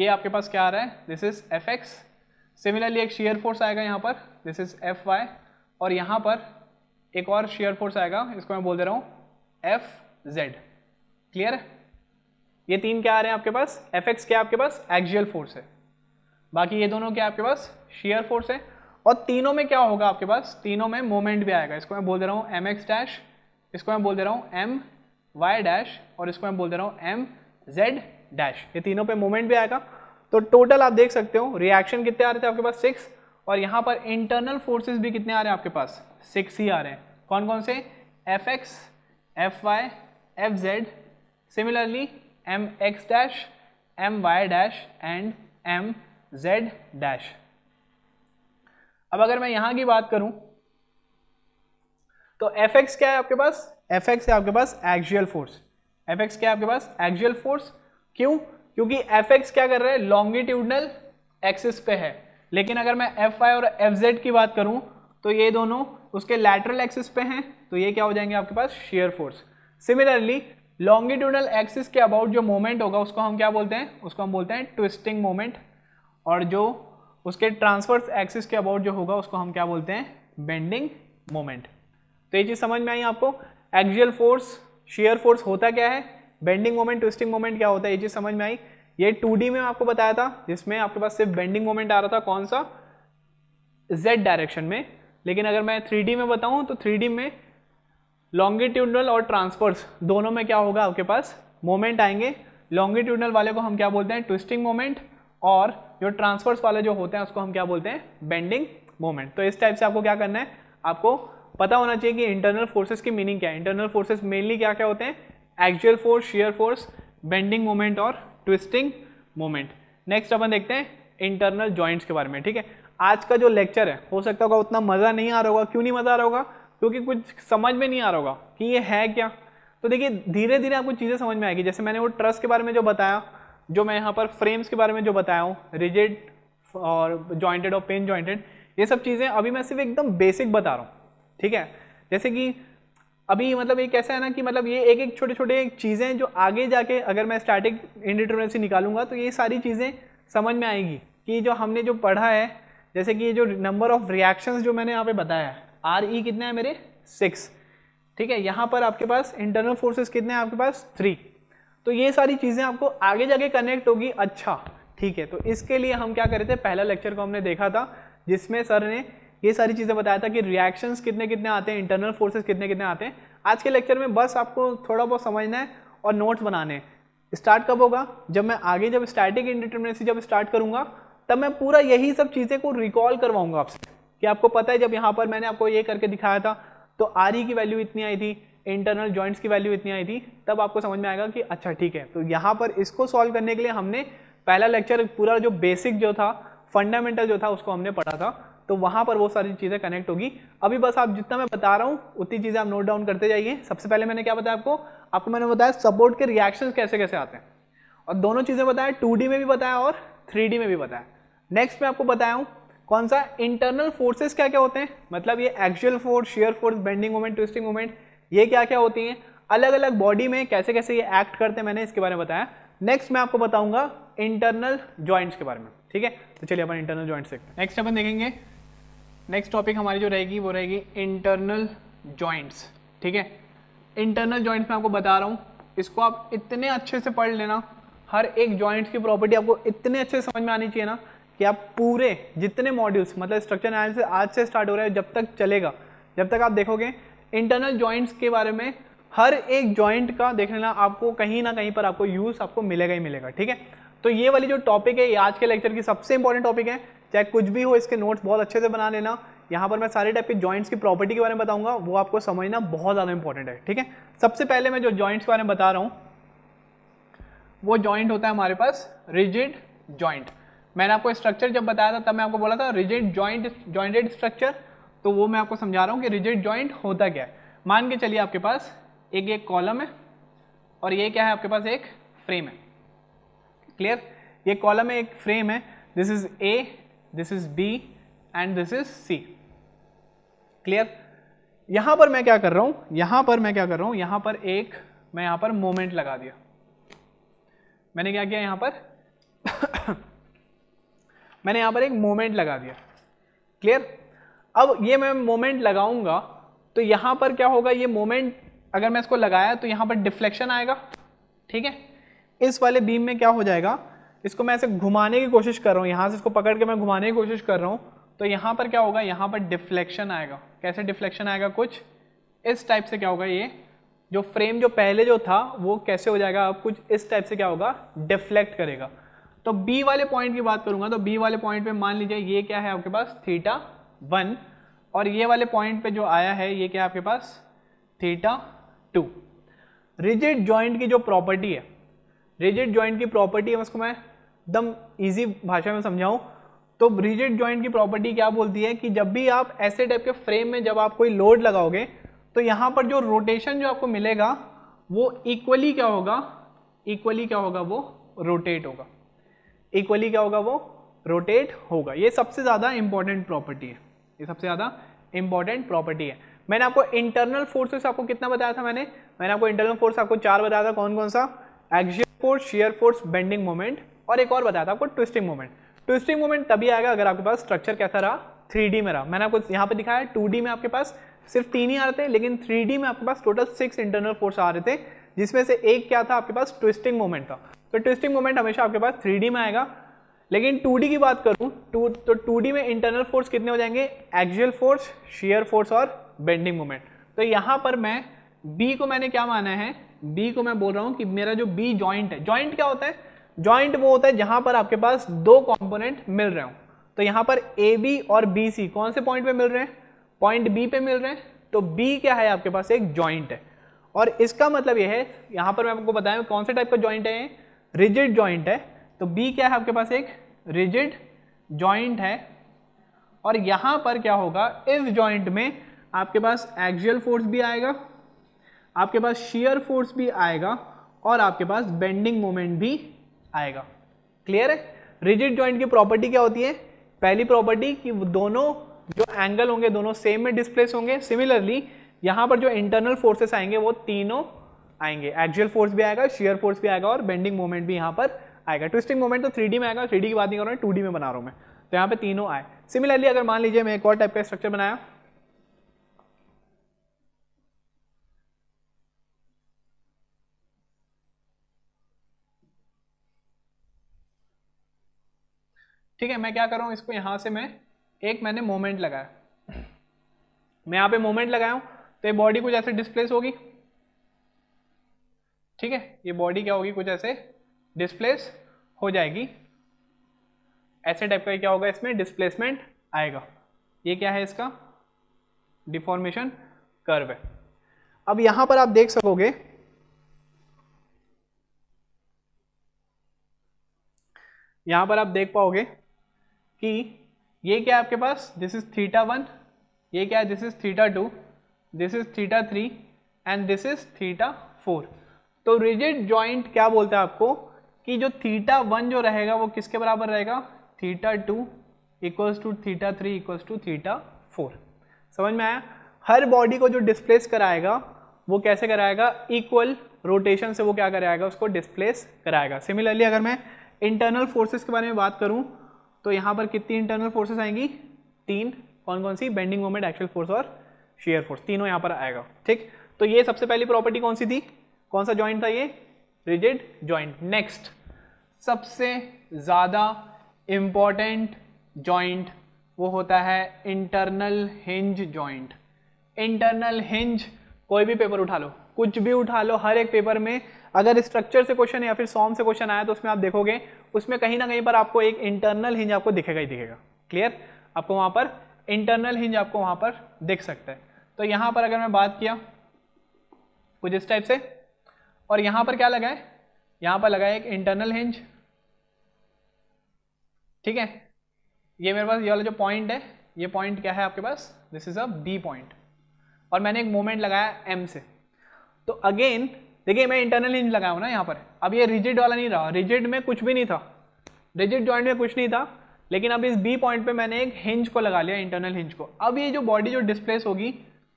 ये आपके पास क्या आ रहा है this is F X similarly एक शेयर फोर्स आएगा यहाँ पर दिस इज एफ वाई और यहाँ पर एक और शेयर फोर्स आएगा इसको मैं बोल दे रहा हूँ एफ जेड क्लियर है ये तीन क्या आ रहे हैं आपके पास एफ एक्स क्या आपके पास एक्जियल फोर्स है बाकी ये दोनों क्या आपके पास शेयर फोर्स है और तीनों में क्या होगा आपके पास तीनों में मोमेंट भी आएगा इसको मैं बोल दे रहा हूँ एम एक्स डैश इसको मैं बोल दे रहा हूँ एम y डैश और इसको मैं बोल दे रहा हूँ एम जेड डैश ये तीनों पे मोमेंट भी आएगा तो टोटल आप देख सकते हो रिएक्शन कितने आ रहे थे आपके पास सिक्स और यहाँ पर इंटरनल फोर्सेज भी कितने आ रहे हैं आपके पास सिक्स ही आ रहे हैं कौन कौन से F X F Y F Z similarly M X dash M Y dash and M Z dash अब अगर मैं यहाँ की बात करूँ तो एफ एक्स क्या है आपके पास एफ एक्स है आपके पास एक्जुअल फोर्स एफ एक्स क्या है आपके पास एक्जुअल फोर्स क्यों क्योंकि एफ एक्स क्या कर रहा है लॉन्गिट्यूडनल एक्सिस पे है लेकिन अगर मैं एफ वाई और एफ जेड की बात करूं तो ये दोनों उसके लैटरल एक्सिस पे हैं तो ये क्या हो जाएंगे आपके पास shear force similarly longitudinal axis के अबाउट जो मोमेंट होगा उसको हम क्या बोलते हैं उसको हम बोलते हैं ट्विस्टिंग मोमेंट और जो उसके ट्रांसफर्स एक्सिस के अबाउट जो होगा उसको हम क्या बोलते हैं बेंडिंग मोमेंट तो ये चीज़ समझ में आई आपको एक्जुअल फोर्स शेयर फोर्स होता क्या है बेंडिंग मोमेंट ट्विस्टिंग मोमेंट क्या होता है ये चीज़ समझ में आई ये 2D में आपको बताया था जिसमें आपके पास सिर्फ बेंडिंग मोमेंट आ रहा था कौन सा z डायरेक्शन में लेकिन अगर मैं 3D में बताऊं तो 3D में लॉन्गिट्यूडनल और ट्रांसफर्स दोनों में क्या होगा आपके पास मोमेंट आएंगे लॉन्गिट्यूडनल वाले को हम क्या बोलते हैं ट्विस्टिंग मोमेंट और जो ट्रांसफर्स वाले जो होते हैं उसको हम क्या बोलते हैं बेंडिंग मोमेंट तो इस टाइप से आपको क्या करना है आपको पता होना चाहिए कि इंटरनल फोर्सेस की मीनिंग क्या है इंटरनल फोर्सेस मेनली क्या क्या होते हैं axial force shear force bending moment और ट्विस्टिंग मोमेंट नेक्स्ट अपन देखते हैं इंटरनल जॉइंट्स के बारे में ठीक है आज का जो लेक्चर है हो सकता होगा उतना मज़ा नहीं आ रहा होगा क्यों नहीं मज़ा आ रहा होगा क्योंकि कुछ समझ में नहीं आ रहा होगा कि ये है क्या तो देखिए धीरे धीरे आपको चीज़ें समझ में आएगी जैसे मैंने वो ट्रस के बारे में जो बताया जो मैं यहाँ पर फ्रेम्स के बारे में जो बताया हूँ रिजिड और जॉइंटेड और पेन जॉइंटेड ये सब चीज़ें अभी मैं सिर्फ एकदम बेसिक बता रहा हूँ ठीक है जैसे कि अभी मतलब ये कैसा है ना कि मतलब ये एक एक छोटे छोटे चीज़ें जो आगे जाके अगर मैं स्टैटिक इंडिटर्मेंसी निकालूंगा तो ये सारी चीज़ें समझ में आएंगी कि जो हमने जो पढ़ा है जैसे कि ये जो नंबर ऑफ रिएक्शंस जो मैंने यहाँ पे बताया है आर ई e कितना है मेरे सिक्स ठीक है यहाँ पर आपके पास इंटरनल फोर्सेस कितने हैं आपके पास थ्री तो ये सारी चीज़ें आपको आगे जाके कनेक्ट होगी अच्छा ठीक है तो इसके लिए हम क्या करे थे पहला लेक्चर को हमने देखा था जिसमें सर ने ये सारी चीज़ें बताया था कि रिएक्शंस कितने कितने आते हैं इंटरनल फोर्सेस कितने कितने आते हैं आज के लेक्चर में बस आपको थोड़ा बहुत समझना है और नोट्स बनाने हैं स्टार्ट कब होगा जब मैं आगे जब स्टैटिक इंडिटर्मिनेसी जब स्टार्ट करूँगा तब मैं पूरा यही सब चीज़ें को रिकॉल करवाऊँगा आपसे कि आपको पता है जब यहाँ पर मैंने आपको ये करके दिखाया था तो आर की वैल्यू इतनी आई थी इंटरनल जॉइंट्स की वैल्यू इतनी आई थी तब आपको समझ में आएगा कि अच्छा ठीक है तो यहाँ पर इसको सॉल्व करने के लिए हमने पहला लेक्चर पूरा जो बेसिक जो था फंडामेंटल जो था उसको हमने पढ़ा था तो वहां पर वो सारी चीज़ें कनेक्ट होगी अभी बस आप जितना मैं बता रहा हूँ उतनी चीज़ें आप नोट डाउन करते जाइए सबसे पहले मैंने क्या बताया आपको आपको मैंने बताया सपोर्ट के रिएक्शन कैसे कैसे आते हैं और दोनों चीज़ें बताया टू में भी बताया और थ्री में भी बताया नेक्स्ट मैं आपको बताया हूँ कौन सा इंटरनल फोर्सेस क्या क्या होते हैं मतलब ये axial force shear force bending moment twisting moment ये क्या क्या होती हैं अलग अलग बॉडी में कैसे कैसे ये एक्ट करते हैं मैंने इसके बारे में बताया नेक्स्ट मैं आपको बताऊंगा इंटरनल जॉइंट्स के बारे में ठीक है तो चलिए अपन इंटरनल ज्वाइंट्स देखते हैं नेक्स्ट अपन देखेंगे नेक्स्ट टॉपिक हमारी जो रहेगी वो रहेगी इंटरनल जॉइंट्स ठीक है इंटरनल जॉइंट्स मैं आपको बता रहा हूँ इसको आप इतने अच्छे से पढ़ लेना हर एक जॉइंट्स की प्रॉपर्टी आपको इतने अच्छे से समझ में आनी चाहिए ना कि आप पूरे जितने मॉड्यूल्स मतलब स्ट्रक्चर एनालिसिस आज से स्टार्ट हो रहा है जब तक चलेगा जब तक आप देखोगे इंटरनल जॉइंट्स के बारे में हर एक जॉइंट का देख लेना आपको कहीं ना कहीं पर आपको यूज़ आपको मिलेगा ही मिलेगा ठीक है तो ये वाली जो टॉपिक है ये आज के लेक्चर की सबसे इंपॉर्टेंट टॉपिक है चाहे कुछ भी हो इसके नोट्स बहुत अच्छे से बना लेना यहाँ पर मैं सारे टाइप के जॉइंट्स की प्रॉपर्टी के बारे में बताऊंगा वो आपको समझना बहुत ज़्यादा इंपॉर्टेंट है ठीक है सबसे पहले मैं जो जॉइंट्स के बारे में बता रहा हूँ वो जॉइंट होता है हमारे पास रिजिड जॉइंट मैंने आपको स्ट्रक्चर जब बताया था तब मैं आपको बोला था रिजिड जॉइंट जॉइंटेड स्ट्रक्चर तो वो मैं आपको समझा रहा हूँ कि रिजिड जॉइंट होता क्या है मान के चलिए आपके पास एक एक कॉलम है और ये क्या है आपके पास एक फ्रेम है क्लियर ये कॉलम है एक फ्रेम है this is A this is B and this is C clear यहां पर मैं क्या कर रहा हूं यहां पर मैं क्या कर रहा हूं यहां पर एक मैं यहां पर मोमेंट लगा दिया मैंने क्या किया यहां पर मैंने यहां पर एक मोमेंट लगा दिया क्लियर अब ये मैं मोमेंट लगाऊंगा तो यहां पर क्या होगा ये मोमेंट अगर मैं इसको लगाया तो यहां पर डिफ्लेक्शन आएगा ठीक है इस वाले बीम में क्या हो जाएगा इसको मैं ऐसे घुमाने की कोशिश कर रहा हूँ यहाँ से इसको पकड़ के मैं घुमाने की कोशिश कर रहा हूँ तो यहाँ पर क्या होगा यहाँ पर डिफ्लेक्शन आएगा कैसे डिफ्लेक्शन आएगा कुछ इस टाइप से क्या होगा ये जो फ्रेम जो पहले जो था वो कैसे हो जाएगा अब कुछ इस टाइप से क्या होगा डिफ्लेक्ट करेगा तो बी वाले पॉइंट की बात करूंगा तो बी वाले पॉइंट पे मान लीजिए ये क्या है आपके पास थीटा वन और ये वाले पॉइंट पे जो आया है ये क्या है आपके पास थीटा टू रिजिड ज्वाइंट की जो प्रॉपर्टी है रिजिड ज्वाइंट की प्रॉपर्टी है उसको मैं एकदम ईजी भाषा में समझाऊं तो ब्रिजिड जॉइंट की प्रॉपर्टी क्या बोलती है कि जब भी आप ऐसे टाइप के फ्रेम में जब आप कोई लोड लगाओगे तो यहाँ पर जो रोटेशन जो आपको मिलेगा वो इक्वली क्या होगा इक्वली क्या होगा वो रोटेट होगा इक्वली क्या होगा वो रोटेट होगा ये सबसे ज़्यादा इंपॉर्टेंट प्रॉपर्टी है ये सबसे ज़्यादा इंपॉर्टेंट प्रॉपर्टी है मैंने आपको इंटरनल फोर्सेस आपको कितना बताया था मैंने मैंने आपको इंटरनल फोर्स आपको चार बताया था कौन कौन सा axial force shear force bending moment और एक और बताया था आपको ट्विस्टिंग मोमेंट ट्विस्टिंग मोमेंट तभी आएगा अगर आपके पास स्ट्रक्चर कैसा रहा थ्री में रहा मैंने आपको यहाँ पर दिखाया टू में आपके पास सिर्फ तीन ही आ रहे थे लेकिन थ्री में आपके पास टोटल सिक्स इंटरनल फोर्स आ रहे थे जिसमें से एक क्या था आपके पास ट्विस्टिंग मोमेंट था तो ट्विस्टिंग मोमेंट हमेशा आपके पास थ्री में आएगा लेकिन टू की बात करूं तो टू में इंटरनल फोर्स कितने हो जाएंगे एक्जुअल फोर्स शेयर फोर्स और बेंडिंग मोमेंट तो यहाँ पर मैं बी को मैंने क्या माना है बी को मैं बोल रहा हूँ कि मेरा जो बी जॉइंट है जॉइंट क्या होता है ज्वाइंट वो होता है जहां पर आपके पास दो कॉम्पोनेंट मिल रहे हो तो यहां पर ए बी और बी सी कौन से पॉइंट पे मिल रहे हैं पॉइंट बी पे मिल रहे हैं तो बी क्या है आपके पास एक ज्वाइंट है और इसका मतलब यह है यहाँ पर मैं आपको बताया कौन से टाइप का ज्वाइंट है रिजिड ज्वाइंट है तो बी क्या है आपके पास एक रिजिड ज्वाइंट है और यहाँ पर क्या होगा इस ज्वाइंट में आपके पास एक्जुअल फोर्स भी आएगा आपके पास शेयर फोर्स भी आएगा और आपके पास बेंडिंग मोमेंट भी आएगा क्लियर है रिजिड ज्वाइंट की प्रॉपर्टी क्या होती है पहली प्रॉपर्टी कि दोनों जो एंगल होंगे दोनों सेम में डिस्प्लेस होंगे सिमिलरली यहां पर जो इंटरनल फोर्सेस आएंगे वो तीनों आएंगे एक्चुअल फोर्स भी आएगा शेयर फोर्स भी आएगा और बेंडिंग मोमेंट भी यहां पर आएगा ट्विस्टिंग मोमेंट तो थ्री में आएगा थ्री की बात नहीं कर रहा हूँ टू में बना रहा हूँ मैं तो यहाँ पे तीनों आए सिमिलरली अगर मान लीजिए मैं एक और टाइप का स्ट्रक्चर बनाया ठीक है मैं क्या कर रहा हूँ इसको यहाँ से मैं एक मैंने मोमेंट लगाया मैं यहाँ पे मोमेंट लगाया हूँ तो ये बॉडी कुछ ऐसे डिस्प्लेस होगी ठीक है ये बॉडी क्या होगी कुछ ऐसे डिस्प्लेस हो जाएगी ऐसे टाइप का क्या होगा इसमें डिस्प्लेसमेंट आएगा ये क्या है इसका डिफॉर्मेशन कर्व है अब यहाँ पर आप देख सकोगे यहां पर आप देख पाओगे कि ये क्या आपके पास दिस इज थीटा वन ये क्या है this is theta two this is theta three and this is theta four तो रिजिड जॉइंट क्या बोलता है आपको कि जो थीटा वन जो रहेगा वो किसके बराबर रहेगा theta two equals to theta three equals to theta four समझ में आया हर बॉडी को जो डिस्प्लेस कराएगा वो कैसे कराएगा इक्वल रोटेशन से वो क्या कराएगा उसको डिस्प्लेस कराएगा सिमिलरली अगर मैं इंटरनल फोर्सेस के बारे में बात करूँ तो यहाँ पर कितनी इंटरनल फोर्सेस आएंगी तीन कौन कौन सी बेंडिंग मोमेंट एक्चुअल फोर्स और शेयर फोर्स तीनों यहाँ पर आएगा ठीक तो ये सबसे पहली प्रॉपर्टी कौन सी थी कौन सा ज्वाइंट था ये रिजिड ज्वाइंट नेक्स्ट सबसे ज़्यादा इम्पॉर्टेंट जॉइंट वो होता है internal hinge joint internal hinge कोई भी पेपर उठा लो कुछ भी उठा लो हर एक पेपर में अगर स्ट्रक्चर से क्वेश्चन या फिर सॉम से क्वेश्चन आया तो उसमें आप देखोगे उसमें कहीं ना कहीं पर आपको एक इंटरनल हिंज आपको दिखेगा ही दिखेगा क्लियर आपको वहां पर इंटरनल हिंज आपको वहां पर दिख सकता है तो यहां पर अगर मैं बात किया कुछ इस टाइप से और यहां पर क्या लगा है पर लगा है एक इंटरनल हिंज ठीक है ये मेरे पास ये वाला जो पॉइंट है ये पॉइंट क्या है आपके पास this is a B point और मैंने एक मोमेंट लगाया एम से तो अगेन देखिए मैं इंटरनल हिंज लगाया हूँ ना यहाँ पर अब ये रिजिड वाला नहीं रहा रिजिड में कुछ भी नहीं था रिजिड जॉइंट में कुछ नहीं था लेकिन अब इस बी पॉइंट पे मैंने एक हिंज को लगा लिया इंटरनल हिंज को अब ये जो बॉडी जो डिस्प्लेस होगी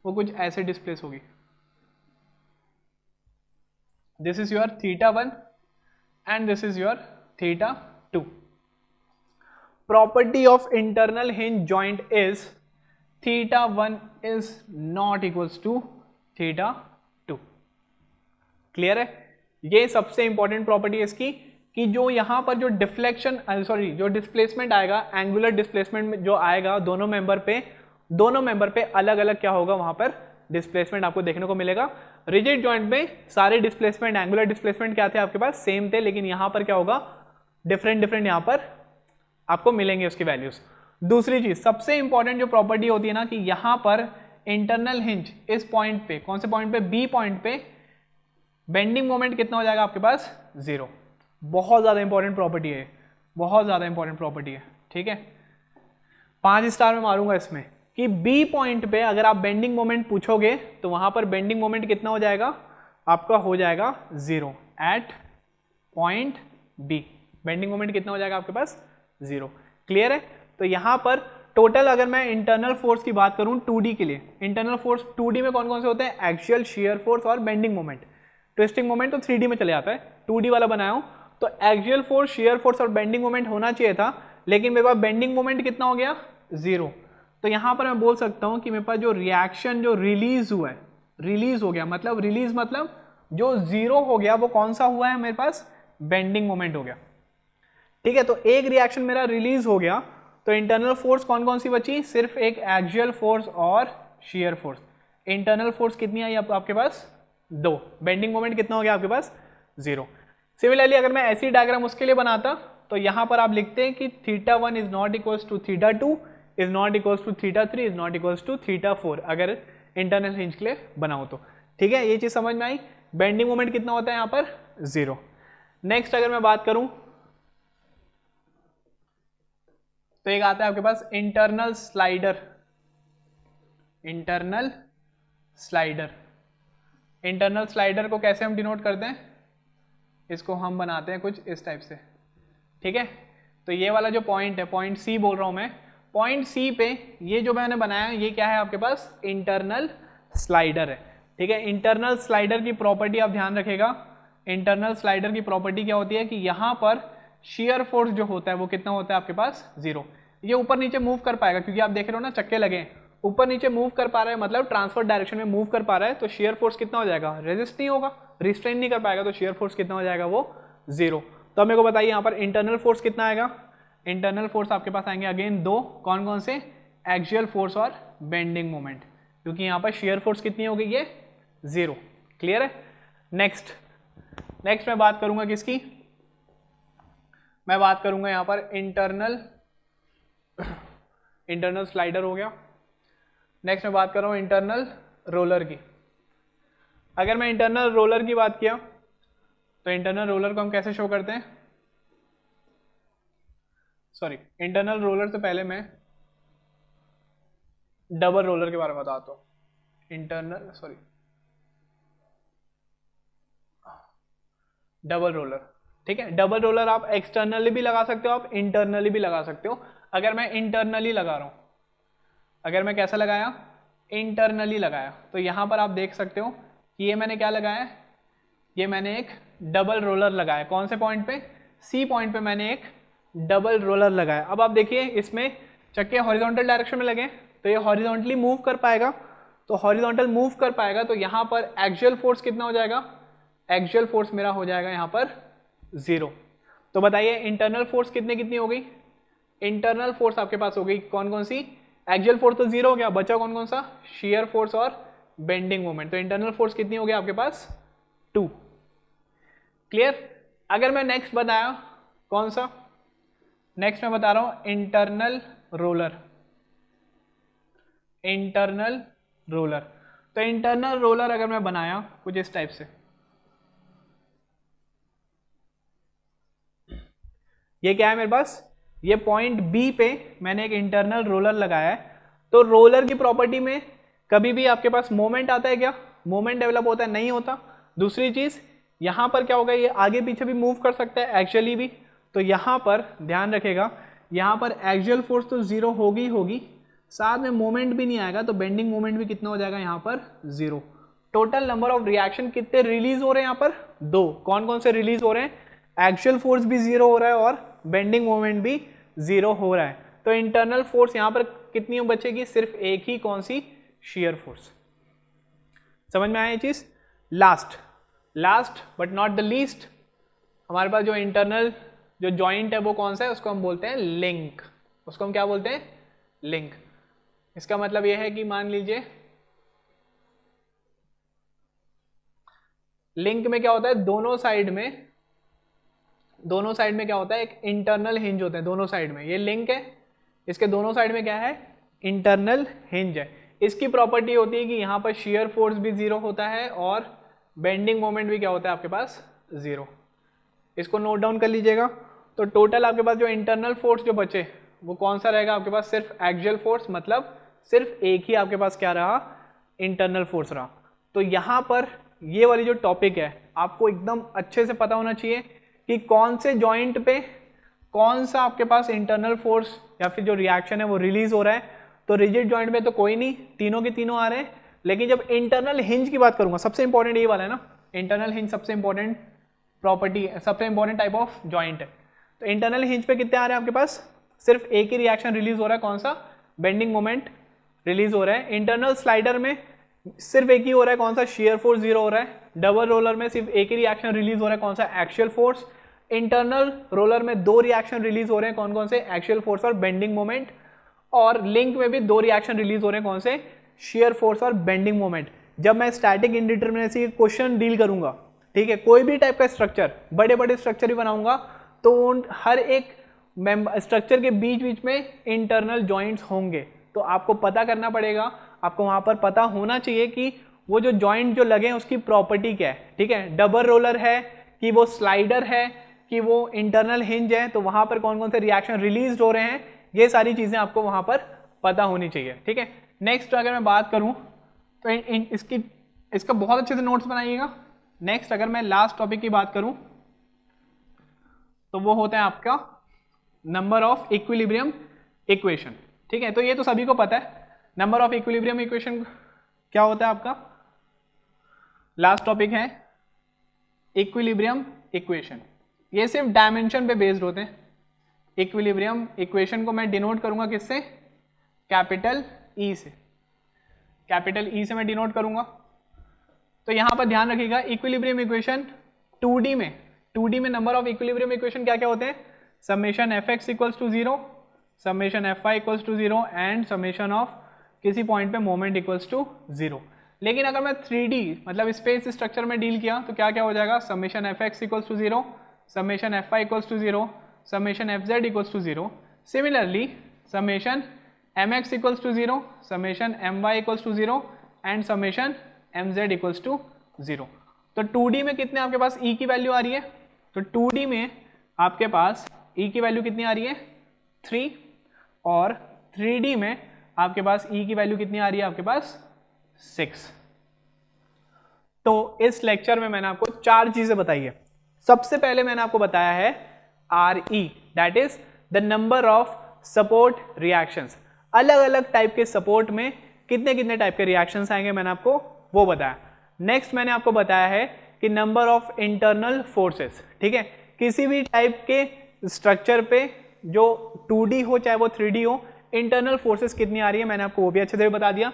वो कुछ ऐसे डिस्प्लेस होगी this is your theta one and this is your theta two property of internal hinge joint is theta one is not equals to theta clear है ये सबसे इंपॉर्टेंट प्रॉपर्टी है इसकी कि जो यहाँ पर जो डिफ्लेक्शन सॉरी uh, जो डिस्प्लेसमेंट आएगा एंगुलर डिस्प्लेसमेंट जो आएगा दोनों मेंबर पे दोनों मेंबर पे अलग अलग क्या होगा वहाँ पर डिस्प्लेसमेंट आपको देखने को मिलेगा रिजिड जॉइंट में सारे डिस्प्लेसमेंट एंगुलर डिस्प्लेसमेंट क्या थे आपके पास सेम थे लेकिन यहाँ पर क्या होगा डिफरेंट डिफरेंट यहाँ पर आपको मिलेंगे उसकी वैल्यूज दूसरी चीज सबसे इंपॉर्टेंट जो प्रॉपर्टी होती है ना कि यहाँ पर इंटरनल हिंज इस पॉइंट पे कौन से पॉइंट पे बी पॉइंट पे बेंडिंग मोमेंट कितना हो जाएगा आपके पास जीरो बहुत ज़्यादा इंपॉर्टेंट प्रॉपर्टी है बहुत ज़्यादा इंपॉर्टेंट प्रॉपर्टी है ठीक है पांच स्टार में मारूंगा इसमें कि बी पॉइंट पे अगर आप बेंडिंग मोमेंट पूछोगे तो वहां पर बेंडिंग मोमेंट कितना हो जाएगा आपका हो जाएगा zero at point B bending moment कितना हो जाएगा आपके पास ज़ीरो क्लियर है तो यहां पर टोटल अगर मैं इंटरनल फोर्स की बात करूं टू के लिए इंटरनल फोर्स टू में कौन कौन से होते हैं एक्चुअल शेयर फोर्स और बेंडिंग मोमेंट ट्विस्टिंग मोमेंट तो थ्री में चले आता है टू वाला बनाया हूँ तो एक्जुअल फोर्स शेयर फोर्स और बेंडिंग मोमेंट होना चाहिए था लेकिन मेरे पास बेंडिंग मोमेंट कितना हो गया ज़ीरो तो यहाँ पर मैं बोल सकता हूँ कि मेरे पास जो रिएक्शन जो रिलीज हुआ है रिलीज हो गया मतलब रिलीज मतलब जो ज़ीरो हो गया वो कौन सा हुआ है मेरे पास बेंडिंग मोमेंट हो गया ठीक है तो एक रिएक्शन मेरा रिलीज हो गया तो इंटरनल फोर्स कौन कौन सी बची सिर्फ एक एक्जुअल फोर्स और शेयर फोर्स इंटरनल फोर्स कितनी आई आप, आपके पास दो बेंडिंग मोमेंट कितना हो गया आपके पास जीरो सिमिलरली अगर मैं ऐसी डायग्राम उसके लिए बनाता तो यहां पर आप लिखते हैं कि theta one is not equals to theta two is not equals to theta three is not equals to theta four अगर इंटरनल हिंज के लिए बनाऊ तो ठीक है ये चीज़ समझ में आई बेंडिंग मोमेंट कितना होता है यहां पर जीरो नेक्स्ट अगर मैं बात करूं तो एक आता है आपके पास internal slider internal slider internal slider को कैसे हम डिनोट करते हैं इसको हम बनाते हैं कुछ इस टाइप से ठीक है तो ये वाला जो पॉइंट है पॉइंट सी बोल रहा हूँ मैं पॉइंट सी पे ये जो मैंने बनाया ये क्या है आपके पास इंटरनल स्लाइडर है ठीक है इंटरनल स्लाइडर की प्रॉपर्टी आप ध्यान रखेगा इंटरनल स्लाइडर की प्रॉपर्टी क्या होती है कि यहाँ पर शेयर फोर्स जो होता है वो कितना होता है आपके पास जीरो ये ऊपर नीचे मूव कर पाएगा क्योंकि आप देख रहे हो ना चक्के लगे हैं ऊपर नीचे मूव कर पा रहा है मतलब ट्रांसफर डायरेक्शन में मूव कर पा रहा है तो शेयर फोर्स कितना हो जाएगा रेजिस्ट नहीं होगा रिस्ट्रेन नहीं कर पाएगा तो शेयर फोर्स कितना हो जाएगा वो जीरो तो अब मेरे को बताइए यहाँ पर इंटरनल फोर्स कितना आएगा इंटरनल फोर्स आपके पास आएंगे अगेन दो कौन कौन से एक्जुअल फोर्स और बेंडिंग मोमेंट क्योंकि यहाँ पर शेयर फोर्स कितनी हो गई ये जीरो क्लियर है नेक्स्ट नेक्स्ट मैं बात करूंगा किसकी मैं बात करूंगा यहाँ पर इंटरनल इंटरनल स्लाइडर हो गया नेक्स्ट मैं बात कर रहा हूँ इंटरनल रोलर की अगर मैं इंटरनल रोलर की बात किया तो इंटरनल रोलर को हम कैसे शो करते हैं सॉरी इंटरनल रोलर से पहले मैं डबल रोलर के बारे में बताता हूँ इंटरनल सॉरी डबल रोलर ठीक है डबल रोलर आप एक्सटर्नली भी लगा सकते हो आप इंटरनली भी लगा सकते हो अगर मैं इंटरनली लगा रहा हूँ अगर मैं कैसा लगाया इंटरनली लगाया तो यहाँ पर आप देख सकते हो कि ये मैंने क्या लगाया ये मैंने एक डबल रोलर लगाया कौन से पॉइंट पे सी पॉइंट पे मैंने एक डबल रोलर लगाया अब आप देखिए इसमें चक्के हॉरिजॉन्टल डायरेक्शन में लगे तो ये हॉरिजॉन्टली मूव कर पाएगा तो हॉरिजॉन्टल मूव कर पाएगा तो यहाँ पर एक्चुअल फोर्स कितना हो जाएगा एक्चुअल फोर्स मेरा हो जाएगा यहाँ पर ज़ीरो तो बताइए इंटरनल फोर्स कितने कितनी हो गई इंटरनल फोर्स आपके पास हो गई कौन कौन सी एक्चुअल फोर्स तो जीरो हो गया बचा कौन कौन सा शेयर फोर्स और बेंडिंग मोमेंट तो इंटरनल फोर्स कितनी हो गया आपके पास टू क्लियर अगर मैं नेक्स्ट बताया कौन सा नेक्स्ट मैं बता रहा हूं इंटरनल रोलर इंटरनल रोलर तो इंटरनल रोलर अगर मैं बनाया कुछ इस टाइप से ये क्या है मेरे पास ये पॉइंट बी पे मैंने एक इंटरनल रोलर लगाया है तो रोलर की प्रॉपर्टी में कभी भी आपके पास मोमेंट आता है क्या मोमेंट डेवलप होता है नहीं होता दूसरी चीज़ यहाँ पर क्या होगा ये आगे पीछे भी मूव कर सकता है एक्चुअली भी तो यहाँ पर ध्यान रखेगा यहाँ पर एक्चुअल फोर्स तो ज़ीरो होगी होगी साथ में मोमेंट भी नहीं आएगा तो बेंडिंग मोमेंट भी कितना हो जाएगा यहाँ पर zero total number of reaction कितने रिलीज हो रहे हैं यहाँ पर दो कौन कौन से रिलीज हो रहे हैं एक्चुअल फोर्स भी ज़ीरो हो रहा है और बेंडिंग मोमेंट भी ज़ीरो हो रहा है तो इंटरनल फोर्स यहाँ पर कितनी बचेगी सिर्फ एक ही कौन सी शेयर फोर्स समझ में आया ये चीज़ last last but not the least हमारे पास जो इंटरनल जो जॉइंट है वो कौन सा है उसको हम बोलते हैं लिंक उसको हम क्या बोलते हैं लिंक इसका मतलब यह है कि मान लीजिए लिंक में क्या होता है दोनों साइड में दोनों साइड में क्या होता है एक इंटरनल हिंज होते हैं दोनों साइड में ये लिंक है इसके दोनों साइड में क्या है इंटरनल हिंज है इसकी प्रॉपर्टी होती है कि यहाँ पर शेयर फोर्स भी ज़ीरो होता है और बेंडिंग मोमेंट भी क्या होता है आपके पास ज़ीरो इसको नोट डाउन कर लीजिएगा तो टोटल आपके पास जो इंटरनल फोर्स जो बचे वो कौन सा रहेगा आपके पास सिर्फ एक्जल फोर्स मतलब सिर्फ एक ही आपके पास क्या रहा इंटरनल फोर्स रहा तो यहाँ पर ये वाली जो टॉपिक है आपको एकदम अच्छे से पता होना चाहिए कि कौन से जॉइंट पे कौन सा आपके पास इंटरनल फोर्स या फिर जो रिएक्शन है वो रिलीज हो रहा है तो रिजिड जॉइंट में तो कोई नहीं तीनों के तीनों आ रहे हैं लेकिन जब इंटरनल हिंज की बात करूंगा सबसे इंपॉर्टेंट ये वाला है ना इंटरनल हिंज सबसे इंपॉर्टेंट प्रॉपर्टी सबसे इंपॉर्टेंट टाइप ऑफ जॉइंट है तो इंटरनल हिंज पे कितने आ रहे हैं आपके पास सिर्फ एक ही रिएक्शन रिलीज हो रहा है कौन सा बेंडिंग मोमेंट रिलीज हो रहा है इंटरनल स्लाइडर में सिर्फ एक ही हो रहा है कौन सा शेयर फोर्स जीरो हो रहा है डबल रोलर में सिर्फ एक ही रिएक्शन रिलीज हो रहा है कौन सा एक्चुअल फोर्स इंटरनल रोलर में दो रिएक्शन रिलीज हो रहे हैं कौन कौन से एक्चुअल फोर्स और बेंडिंग मोमेंट और लिंक में भी दो रिएक्शन रिलीज हो रहे हैं कौन से शेयर फोर्स और बेंडिंग मोमेंट जब मैं स्टैटिक इनडिटर्मिनेसी क्वेश्चन डील करूंगा ठीक है कोई भी टाइप का स्ट्रक्चर बड़े बड़े स्ट्रक्चर ही बनाऊंगा तो उन हर एक स्ट्रक्चर के बीच बीच में इंटरनल ज्वाइंट्स होंगे तो आपको पता करना पड़ेगा आपको वहाँ पर पता होना चाहिए कि वो जो जॉइंट जो लगे हैं उसकी प्रॉपर्टी क्या है ठीक है डबल रोलर है कि वो स्लाइडर है कि वो इंटरनल हिंज है तो वहाँ पर कौन कौन से रिएक्शन रिलीज हो रहे हैं ये सारी चीज़ें आपको वहाँ पर पता होनी चाहिए ठीक है नेक्स्ट अगर मैं बात करूँ तो इन, इन, इसकी इसका बहुत अच्छे से नोट्स बनाइएगा नेक्स्ट अगर मैं लास्ट टॉपिक की बात करूँ तो वो होता है आपका नंबर ऑफ इक्विलिब्रियम इक्वेशन ठीक है तो ये तो सभी को पता है नंबर ऑफ इक्विलिब्रियम इक्वेशन क्या होता है आपका लास्ट टॉपिक है इक्विलिब्रियम इक्वेशन ये सिर्फ डायमेंशन पे बेस्ड होते हैं इक्विलिब्रियम इक्वेशन को मैं डिनोट करूंगा किससे कैपिटल ई e से कैपिटल ई e से मैं डिनोट करूंगा तो यहां पर ध्यान रखिएगा इक्विलिब्रियम इक्वेशन 2D में 2D में नंबर ऑफ इक्विलिब्रियम इक्वेशन क्या क्या होते हैं summation F X equals to zero summation F I equals to zero and summation of किसी पॉइंट पे मोमेंट इक्वल्स टू जीरो लेकिन अगर मैं थ्री मतलब स्पेस स्ट्रक्चर में डील किया तो क्या क्या हो जाएगा summation F X equals to zero summation F Y equals to zero summation F Z equals to zero similarly summation M X equals to zero summation M Y equals to zero and summation M Z equals to zero तो two D में कितने आपके पास ई e की value आ रही है तो two D में आपके पास ई e की वैल्यू कितनी आ रही है थ्री और थ्री डी में आपके पास ई e की वैल्यू कितनी आ रही है आपके पास सिक्स तो इस लेक्चर में मैंने आपको चार चीजें बताई है सबसे पहले मैंने आपको बताया है R E that is the number of support reactions अलग अलग टाइप के सपोर्ट में कितने कितने टाइप के रिएक्शंस आएंगे मैंने आपको वो बताया नेक्स्ट मैंने आपको बताया है कि नंबर ऑफ इंटरनल फोर्सेस ठीक है किसी भी टाइप के स्ट्रक्चर पे जो 2D हो चाहे वो 3D हो इंटरनल फोर्सेस कितनी आ रही है मैंने आपको वो भी अच्छे से बता दिया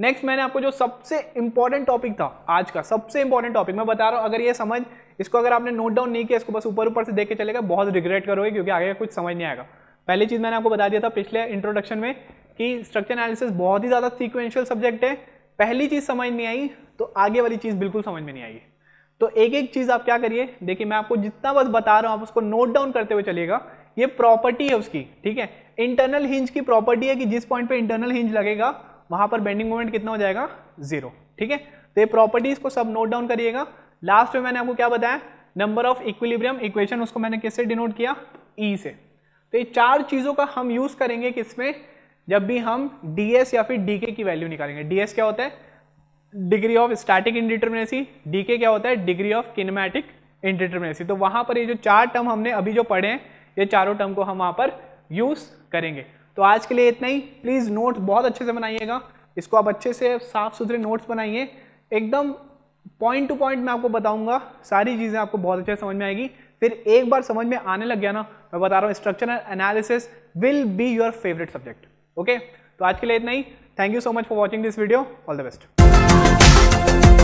नेक्स्ट मैंने आपको जो सबसे इंपॉर्टेंट टॉपिक था आज का सबसे इंपॉर्टेंट टॉपिक मैं बता रहा हूँ अगर ये समझ इसको अगर आपने नोट डाउन नहीं किया इसको बस ऊपर ऊपर से देख के चलेगा बहुत रिग्रेट करोगे क्योंकि आगे कुछ समझ नहीं आएगा पहली चीज़ मैंने आपको बता दिया था पिछले इंट्रोडक्शन में कि स्ट्रक्चर एनालिसिस बहुत ही ज़्यादा सीक्वेंशियल सब्जेक्ट है पहली चीज़ समझ नहीं आई तो आगे वाली चीज़ बिल्कुल समझ में नहीं आई तो एक एक चीज़ आप क्या करिए देखिए मैं आपको जितना बस बता रहा हूँ आप उसको नोट डाउन करते हुए चलिएगा ये प्रॉपर्टी है उसकी ठीक है इंटरनल हिंज की प्रॉपर्टी है कि जिस पॉइंट पे इंटरनल हिंज लगेगा वहां पर बेंडिंग मोमेंट कितना हो जाएगा जीरो ठीक है तो ये प्रॉपर्टीज को सब नोट डाउन करिएगा लास्ट में मैंने आपको क्या बताया नंबर ऑफ इक्विलिब्रियम इक्वेशन उसको मैंने किससे डिनोट किया ई e से तो ये चार चीज़ों का हम यूज़ करेंगे किसमें जब भी हम डी या फिर डी की वैल्यू निकालेंगे डी क्या होता है degree of static indeterminacy D क्या होता है डिग्री ऑफ किनेमैटिक इंडिटर्मिनेसी तो वहां पर ये जो चार टर्म हमने अभी जो पढ़े हैं ये चारों टर्म को हम वहाँ पर यूज़ करेंगे तो आज के लिए इतना ही प्लीज़ नोट्स बहुत अच्छे से बनाइएगा इसको आप अच्छे से साफ़ सुथरे नोट्स बनाइए एकदम पॉइंट टू पॉइंट मैं आपको बताऊंगा सारी चीज़ें आपको बहुत अच्छे से समझ में आएगी फिर एक बार समझ में आने लग गया ना मैं बता रहा हूँ structure analysis will be your favourite subject okay तो आज के लिए इतना ही thank you so much for watching this video all the best